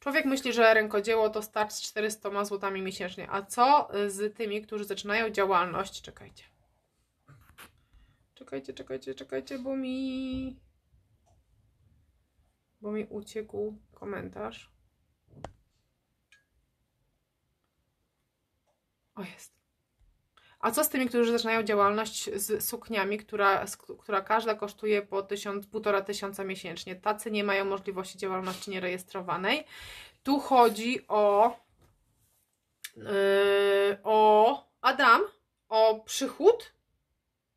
Człowiek myśli, że rękodzieło to start z 400 złotami miesięcznie. A co z tymi, którzy zaczynają działalność? Czekajcie. Czekajcie, czekajcie, czekajcie, bo mi bo mi uciekł komentarz. O jest. A co z tymi, którzy zaczynają działalność z sukniami, która, z, która każda kosztuje po półtora tysiąca miesięcznie? Tacy nie mają możliwości działalności nierejestrowanej. Tu chodzi o, yy, o Adam, o przychód.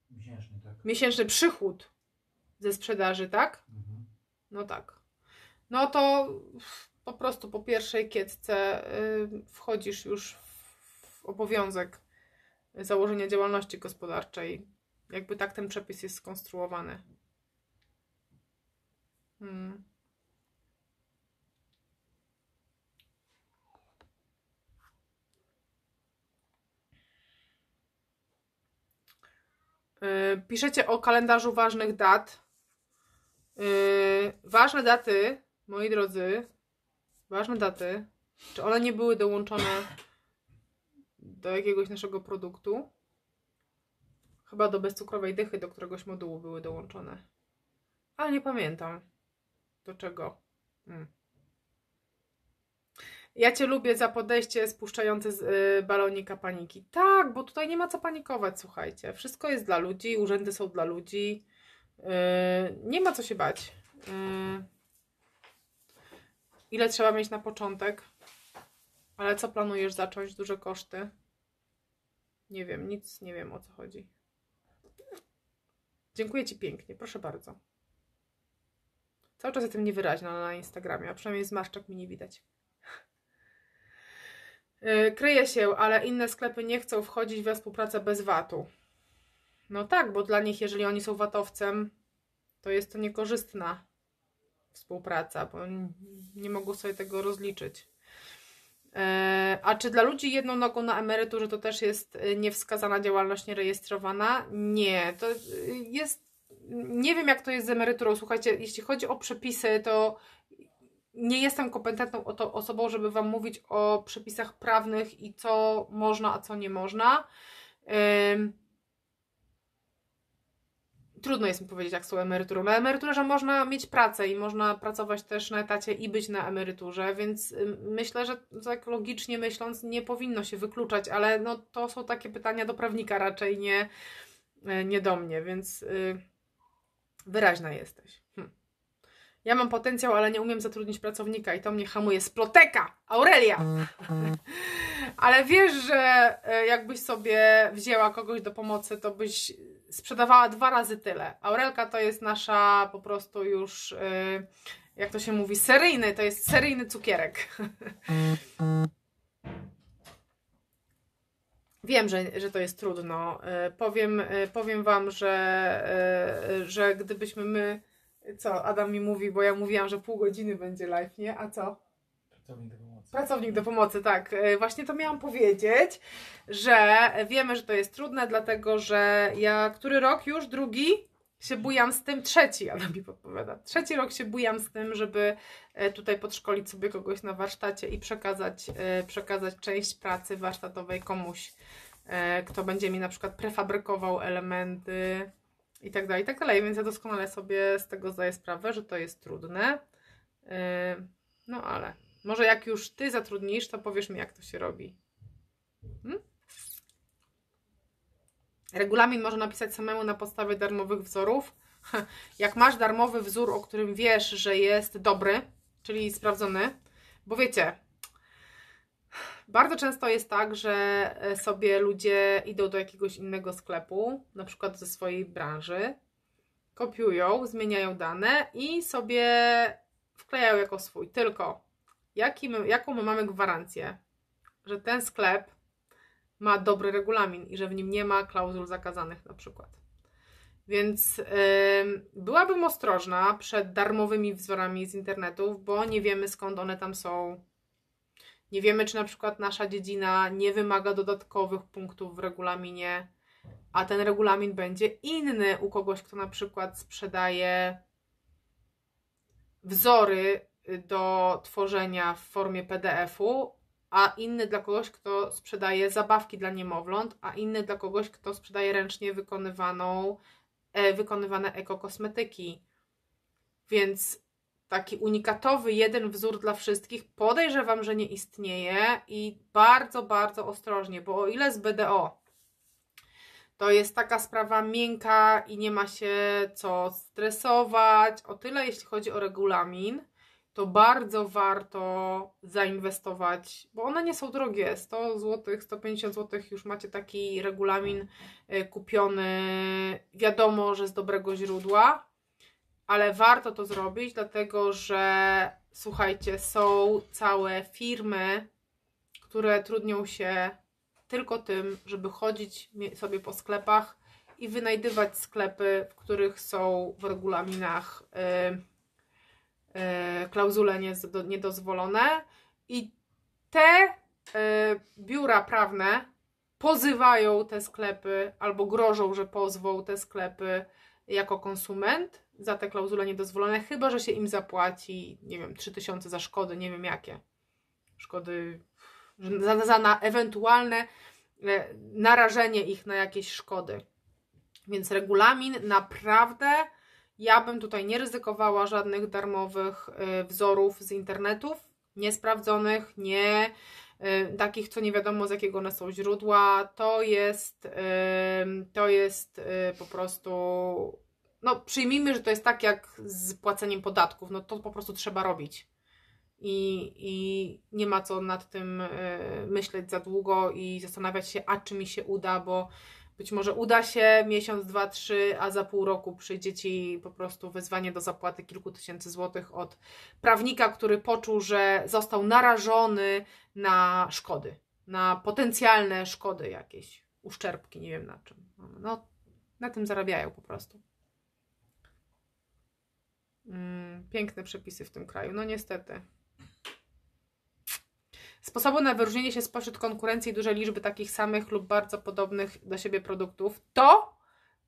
Miesięczny, tak. Miesięczny przychód ze sprzedaży, tak? Mhm. No tak no to po prostu po pierwszej kiecce y, wchodzisz już w obowiązek założenia działalności gospodarczej. Jakby tak ten przepis jest skonstruowany. Hmm. Y, piszecie o kalendarzu ważnych dat. Y, ważne daty moi drodzy, ważne daty, czy one nie były dołączone do jakiegoś naszego produktu? Chyba do bezcukrowej dychy, do któregoś modułu były dołączone. Ale nie pamiętam do czego. Hmm. Ja Cię lubię za podejście spuszczające z y, balonika paniki. Tak, bo tutaj nie ma co panikować, słuchajcie. Wszystko jest dla ludzi, urzędy są dla ludzi. Yy, nie ma co się bać. Yy. Ile trzeba mieć na początek? Ale co planujesz zacząć? Duże koszty? Nie wiem, nic nie wiem o co chodzi. Dziękuję Ci pięknie, proszę bardzo. Cały czas jestem niewyraźna na Instagramie, a przynajmniej z maszczek mi nie widać. *laughs* Y, Kryje się, ale inne sklepy nie chcą wchodzić we współpracę bez VAT-u. No tak, bo dla nich, jeżeli oni są VAT-owcem, to jest to niekorzystna współpraca, bo nie mogą sobie tego rozliczyć. E, a czy dla ludzi jedną nogą na emeryturze to też jest e, niewskazana działalność nierejestrowana? Nie, to e, jest. Nie wiem, jak to jest z emeryturą. Słuchajcie, jeśli chodzi o przepisy, to nie jestem kompetentną osobą, żeby Wam mówić o przepisach prawnych i co można, a co nie można trudno jest mi powiedzieć, jak są emeryturą. Na emeryturze można mieć pracę i można pracować też na etacie i być na emeryturze, więc myślę, że tak logicznie myśląc nie powinno się wykluczać, ale no, to są takie pytania do prawnika raczej, nie, e, nie do mnie, więc y, wyraźna jesteś. Hm. Ja mam potencjał, ale nie umiem zatrudnić pracownika i to mnie hamuje. Sploteka! Aurelia! *laughs* ale wiesz, że e, jakbyś sobie wzięła kogoś do pomocy, to byś sprzedawała dwa razy tyle. Aurelka to jest nasza po prostu już, y, jak to się mówi, seryjny, to jest seryjny cukierek. *laughs* Wiem, że, że to jest trudno. Y, powiem, y, powiem Wam, że, że gdybyśmy my. Co Adam mi mówi, bo ja mówiłam, że pół godziny będzie live, nie? A co? mi tego Pracownik do pomocy, tak. E, właśnie to miałam powiedzieć, że wiemy, że to jest trudne, dlatego że ja który rok już, drugi, się bujam z tym, trzeci, Adam mi podpowiada, trzeci rok się bujam z tym, żeby e, tutaj podszkolić sobie kogoś na warsztacie i przekazać, e, przekazać część pracy warsztatowej komuś, kto będzie mi na przykład prefabrykował elementy i tak dalej, i tak dalej, więc ja doskonale sobie z tego zdaję sprawę, że to jest trudne, no ale może jak już ty zatrudnisz, to powiesz mi, jak to się robi. Hmm? Regulamin można napisać samemu na podstawie darmowych wzorów. *laughs* Jak masz darmowy wzór, o którym wiesz, że jest dobry, czyli sprawdzony, bo wiecie, bardzo często jest tak, że e, sobie ludzie idą do jakiegoś innego sklepu, na przykład ze swojej branży, kopiują, zmieniają dane i sobie wklejają jako swój. Tylko jaki my, jaką my mamy gwarancję, że ten sklep ma dobry regulamin i że w nim nie ma klauzul zakazanych na przykład. Więc yy, byłabym ostrożna przed darmowymi wzorami z internetów, bo nie wiemy skąd one tam są. Nie wiemy, czy na przykład nasza dziedzina nie wymaga dodatkowych punktów w regulaminie, a ten regulamin będzie inny u kogoś, kto na przykład sprzedaje wzory do tworzenia w formie PDF-u, a inny dla kogoś, kto sprzedaje zabawki dla niemowląt, a inny dla kogoś, kto sprzedaje ręcznie wykonywaną, e, wykonywane ekokosmetyki. Więc taki unikatowy jeden wzór dla wszystkich podejrzewam, że nie istnieje i bardzo, bardzo ostrożnie, bo o ile z BDO to jest taka sprawa miękka i nie ma się co stresować, o tyle jeśli chodzi o regulamin, to bardzo warto zainwestować, bo one nie są drogie. 100 zł, 150 zł już macie taki regulamin e, kupiony. Wiadomo, że z dobrego źródła, ale warto to zrobić, dlatego że słuchajcie, są całe firmy, które trudnią się tylko tym, żeby chodzić sobie po sklepach i wynajdywać sklepy, w których są w regulaminach. Yy, E, klauzule niedozwolone i te e, biura prawne pozywają te sklepy albo grożą, że pozwą te sklepy jako konsument za te klauzule niedozwolone, chyba że się im zapłaci, nie wiem, 3000 za szkody, nie wiem jakie. Szkody za, za na ewentualne e, narażenie ich na jakieś szkody. Więc regulamin naprawdę ja bym tutaj nie ryzykowała żadnych darmowych y, wzorów z internetów, niesprawdzonych, nie y, takich, co nie wiadomo z jakiego one są źródła. To jest, to jest y, po prostu no przyjmijmy, że to jest tak jak z płaceniem podatków, no to po prostu trzeba robić. I, I nie ma co nad tym myśleć za długo i zastanawiać się, a czy mi się uda, bo być może uda się miesiąc, dwa, trzy, a za pół roku przyjdzie Ci po prostu wezwanie do zapłaty kilku tysięcy złotych od prawnika, który poczuł, że został narażony na szkody, na potencjalne szkody jakieś, uszczerbki, nie wiem na czym. No, na tym zarabiają po prostu. Mm, piękne przepisy w tym kraju, no niestety. Sposobu na wyróżnienie się spośród konkurencji dużej liczby takich samych lub bardzo podobnych do siebie produktów to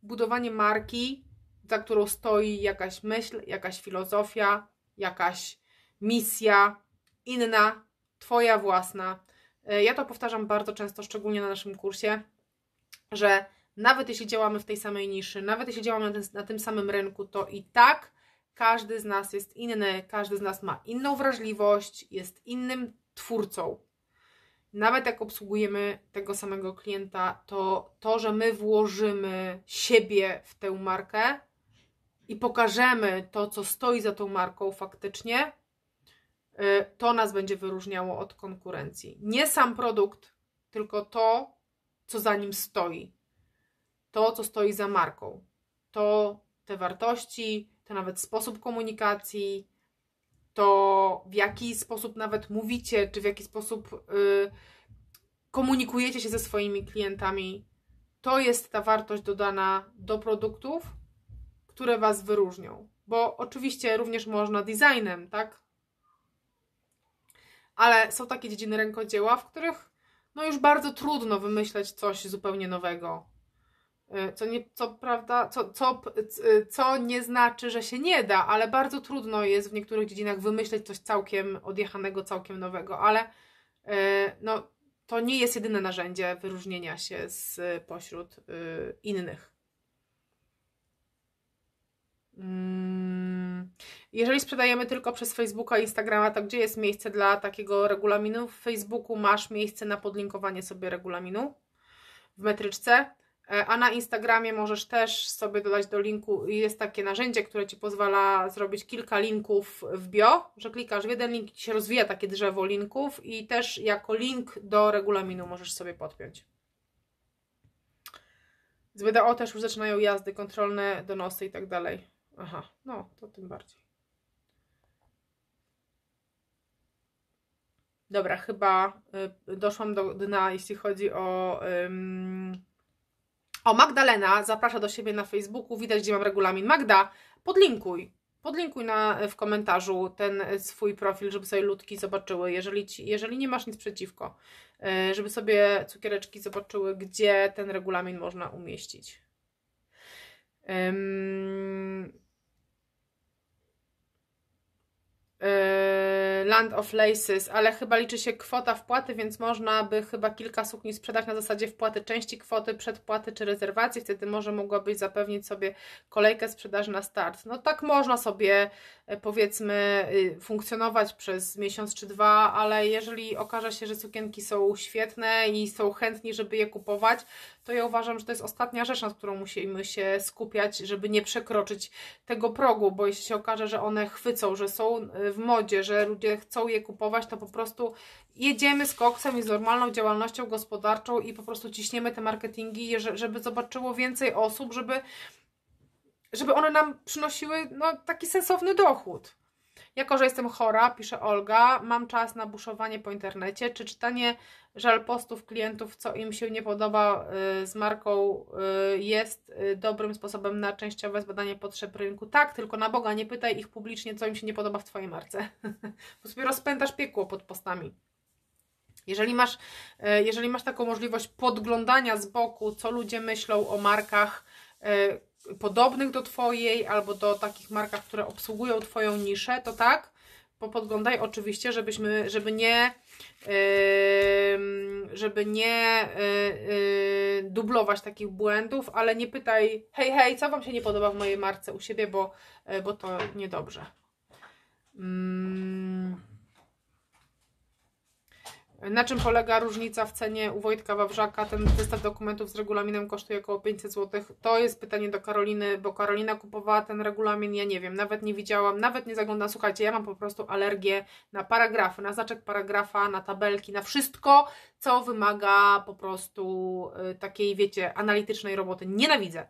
budowanie marki, za którą stoi jakaś myśl, jakaś filozofia, jakaś misja inna, twoja własna. E, ja to powtarzam bardzo często, szczególnie na naszym kursie, że nawet jeśli działamy w tej samej niszy, nawet jeśli działamy na tym, na tym samym rynku, to i tak każdy z nas jest inny, każdy z nas ma inną wrażliwość, jest innym twórcą. Nawet jak obsługujemy tego samego klienta, to to, że my włożymy siebie w tę markę i pokażemy to, co stoi za tą marką faktycznie, y, to nas będzie wyróżniało od konkurencji. Nie sam produkt, tylko to, co za nim stoi. To, co stoi za marką. To te wartości, to nawet sposób komunikacji, to w jaki sposób nawet mówicie, czy w jaki sposób y, komunikujecie się ze swoimi klientami, to jest ta wartość dodana do produktów, które Was wyróżnią. Bo oczywiście również można designem, tak? Ale są takie dziedziny rękodzieła, w których no już bardzo trudno wymyśleć coś zupełnie nowego. E, co, nie, co prawda, co, co, e, co nie znaczy, że się nie da, ale bardzo trudno jest w niektórych dziedzinach wymyśleć coś całkiem odjechanego, całkiem nowego, ale e, no, to nie jest jedyne narzędzie wyróżnienia się z pośród innych. Mm, jeżeli sprzedajemy tylko przez Facebooka i Instagrama, to gdzie jest miejsce dla takiego regulaminu? W Facebooku masz miejsce na podlinkowanie sobie regulaminu w metryczce. E, a na Instagramie możesz też sobie dodać do linku, jest takie narzędzie, które Ci pozwala zrobić kilka linków w bio, że klikasz w jeden link i się rozwija takie drzewo linków i też jako link do regulaminu możesz sobie podpiąć. Z BDO też już zaczynają jazdy kontrolne, donosy i tak dalej. Aha, no to tym bardziej. Dobra, chyba y, doszłam do dna, jeśli chodzi o... O, Magdalena zaprasza do siebie na Facebooku, widać gdzie mam regulamin. Magda, podlinkuj. Podlinkuj na, w komentarzu ten swój profil, żeby sobie ludki zobaczyły, jeżeli, ci, jeżeli nie masz nic przeciwko, e, żeby sobie cukiereczki zobaczyły, gdzie ten regulamin można umieścić. Um, Yy, Land of Laces, ale chyba liczy się kwota wpłaty, więc można by chyba kilka sukni sprzedać na zasadzie wpłaty części kwoty, przedpłaty czy rezerwacji. Wtedy może mogłabyś zapewnić sobie kolejkę sprzedaży na start. No tak można sobie e, powiedzmy y, funkcjonować przez miesiąc czy dwa, ale jeżeli okaże się, że sukienki są świetne i są chętni, żeby je kupować, to ja uważam, że to jest ostatnia rzecz, nad którą musimy się skupiać, żeby nie przekroczyć tego progu, bo jeśli się okaże, że one chwycą, że są y, w modzie, że ludzie chcą je kupować, to po prostu jedziemy z koksem i z normalną działalnością gospodarczą i po prostu ciśniemy te marketingi, żeby zobaczyło więcej osób, żeby, żeby one nam przynosiły no, taki sensowny dochód. Jako, że jestem chora, pisze Olga, mam czas na buszowanie po internecie, czy czytanie żal postów klientów, co im się nie podoba y, z marką, y, jest y, dobrym sposobem na częściowe zbadanie potrzeb rynku. Tak, tylko na Boga, nie pytaj ich publicznie, co im się nie podoba w Twojej marce. *laughs* Bo sobie rozpętasz piekło pod postami. Jeżeli masz, jeżeli masz taką możliwość podglądania z boku, co ludzie myślą o markach, podobnych do Twojej albo do takich markach, które obsługują Twoją niszę, to tak, popodglądaj oczywiście, żebyśmy, żeby nie żeby nie e, e, dublować takich błędów, ale nie pytaj hej, hej, co Wam się nie podoba w mojej marce u siebie, bo, e, bo to niedobrze. Mm. Na czym polega różnica w cenie u Wojtka Wawrzaka? Ten zestaw dokumentów z regulaminem kosztuje około 500 zł. To jest pytanie do Karoliny, bo Karolina kupowała ten regulamin, ja nie wiem, nawet nie widziałam, nawet nie zaglądam. Słuchajcie, ja mam po prostu alergię na paragrafy, na znaczek paragrafa, na tabelki, na wszystko, co wymaga po prostu y, takiej, wiecie, analitycznej roboty. Nienawidzę.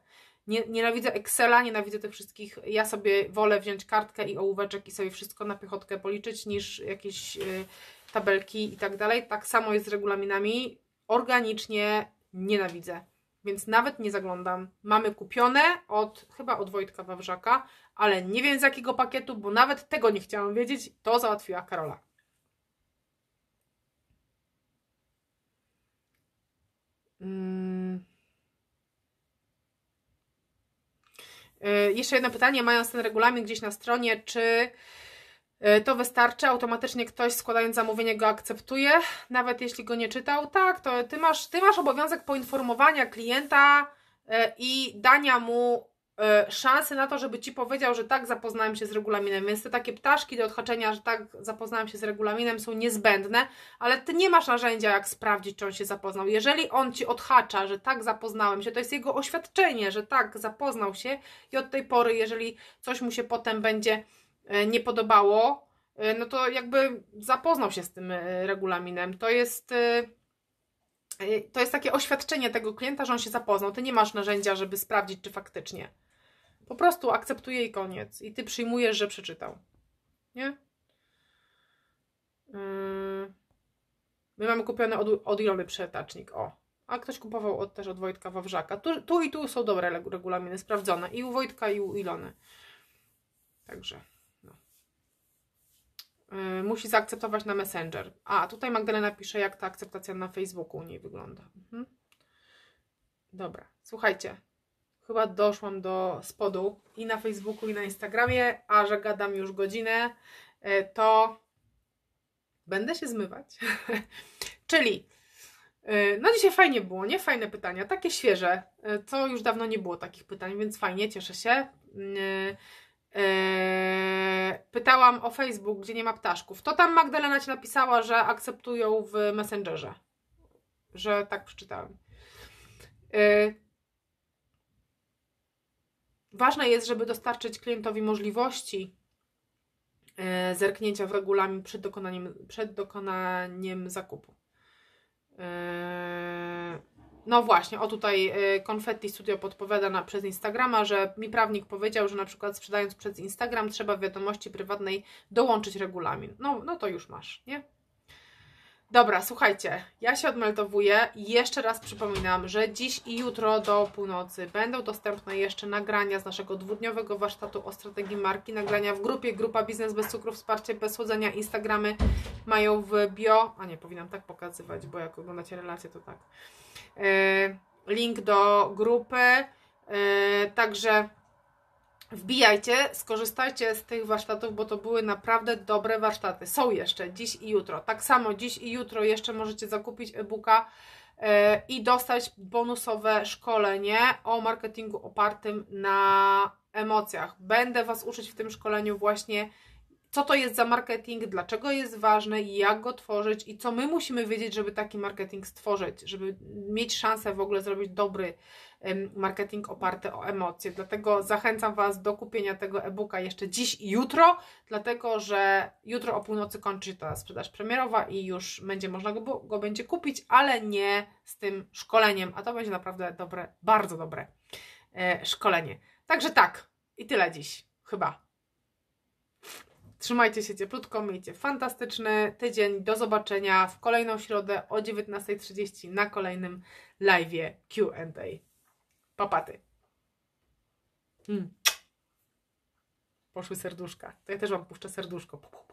Nie, nienawidzę Excela, nienawidzę tych wszystkich. Ja sobie wolę wziąć kartkę i ołóweczek i sobie wszystko na piechotkę policzyć, niż jakieś y, tabelki i tak dalej. Tak samo jest z regulaminami. Organicznie nienawidzę, więc nawet nie zaglądam. Mamy kupione od chyba od Wojtka Wawrzaka, ale nie wiem z jakiego pakietu, bo nawet tego nie chciałam wiedzieć. To załatwiła Karola. Hmm. Yy, jeszcze jedno pytanie, mając ten regulamin gdzieś na stronie, czy E, to wystarczy, automatycznie ktoś składając zamówienie go akceptuje, nawet jeśli go nie czytał. Tak, to ty masz, ty masz obowiązek poinformowania klienta e, i dania mu e, szansy na to, żeby ci powiedział, że tak, zapoznałem się z regulaminem. Więc te takie ptaszki do odhaczenia, że tak, zapoznałem się z regulaminem, są niezbędne, ale ty nie masz narzędzia, jak sprawdzić, czy on się zapoznał. Jeżeli on ci odhacza, że tak, zapoznałem się, to jest jego oświadczenie, że tak, zapoznał się i od tej pory, jeżeli coś mu się potem będzie E, nie podobało, e, no to jakby zapoznał się z tym e, regulaminem. To jest to jest takie oświadczenie tego klienta, że on się zapoznał. Ty nie masz narzędzia, żeby sprawdzić, czy faktycznie. Po prostu akceptuje i koniec. I ty przyjmujesz, że przeczytał. Nie? My mamy kupiony od, od przetacznik. O. A ktoś kupował od, też od Wojtka Wawrzaka. Tu, tu i tu są dobre regulaminy sprawdzone. I u Wojtka, i u Ilony. Także. Y, musi zaakceptować na Messenger. A, tutaj Magdalena pisze, jak ta akceptacja na Facebooku u niej wygląda. Mhm. Dobra, słuchajcie. Chyba doszłam do spodu i na Facebooku, i na Instagramie, a że gadam już godzinę, y, to będę się zmywać. *laughs* Czyli y, no dzisiaj fajnie było, nie? Fajne pytania, takie świeże, co już dawno nie było takich pytań, więc fajnie, cieszę się. Eee, pytałam o Facebook, gdzie nie ma ptaszków. To tam Magdalena ci napisała, że akceptują w Messengerze. Że tak przeczytałem. Eee, ważne jest, żeby dostarczyć klientowi możliwości eee, zerknięcia w regulamin przed dokonaniem, przed dokonaniem zakupu. Yy... No właśnie, o tutaj y, Konfetti Studio podpowiada na, przez Instagrama, że mi prawnik powiedział, że na przykład sprzedając przez Instagram trzeba w wiadomości prywatnej dołączyć regulamin. No, no to już masz, nie? Dobra, słuchajcie, ja się odmeldowuję. Jeszcze raz przypominam, że dziś i jutro do północy będą dostępne jeszcze nagrania z naszego dwudniowego warsztatu o strategii marki. Nagrania w grupie Grupa Biznes bez cukru, wsparcie bez słodzenia. Instagramy mają w bio. A nie, powinnam tak pokazywać, bo jak oglądacie relacje, to tak. E, link do grupy. E, także Wbijajcie, skorzystajcie z tych warsztatów, bo to były naprawdę dobre warsztaty. Są jeszcze dziś i jutro. Tak samo dziś i jutro jeszcze możecie zakupić e-booka e, i dostać bonusowe szkolenie o marketingu opartym na emocjach. Będę Was uczyć w tym szkoleniu właśnie, co to jest za marketing, dlaczego jest ważny, jak go tworzyć i co my musimy wiedzieć, żeby taki marketing stworzyć, żeby mieć szansę w ogóle zrobić dobry marketing oparty o emocje. Dlatego zachęcam Was do kupienia tego e-booka jeszcze dziś i jutro, dlatego że jutro o północy kończy się ta sprzedaż premierowa i już będzie można go, go będzie kupić, ale nie z tym szkoleniem, a to będzie naprawdę dobre, bardzo dobre e, szkolenie. Także tak, i tyle dziś, chyba. Trzymajcie się cieplutko, miejcie fantastyczny tydzień. Do zobaczenia w kolejną środę o 19.30 na kolejnym live QA. Papaty. Hmm. Poszły serduszka. To ja też wam puszczę serduszko.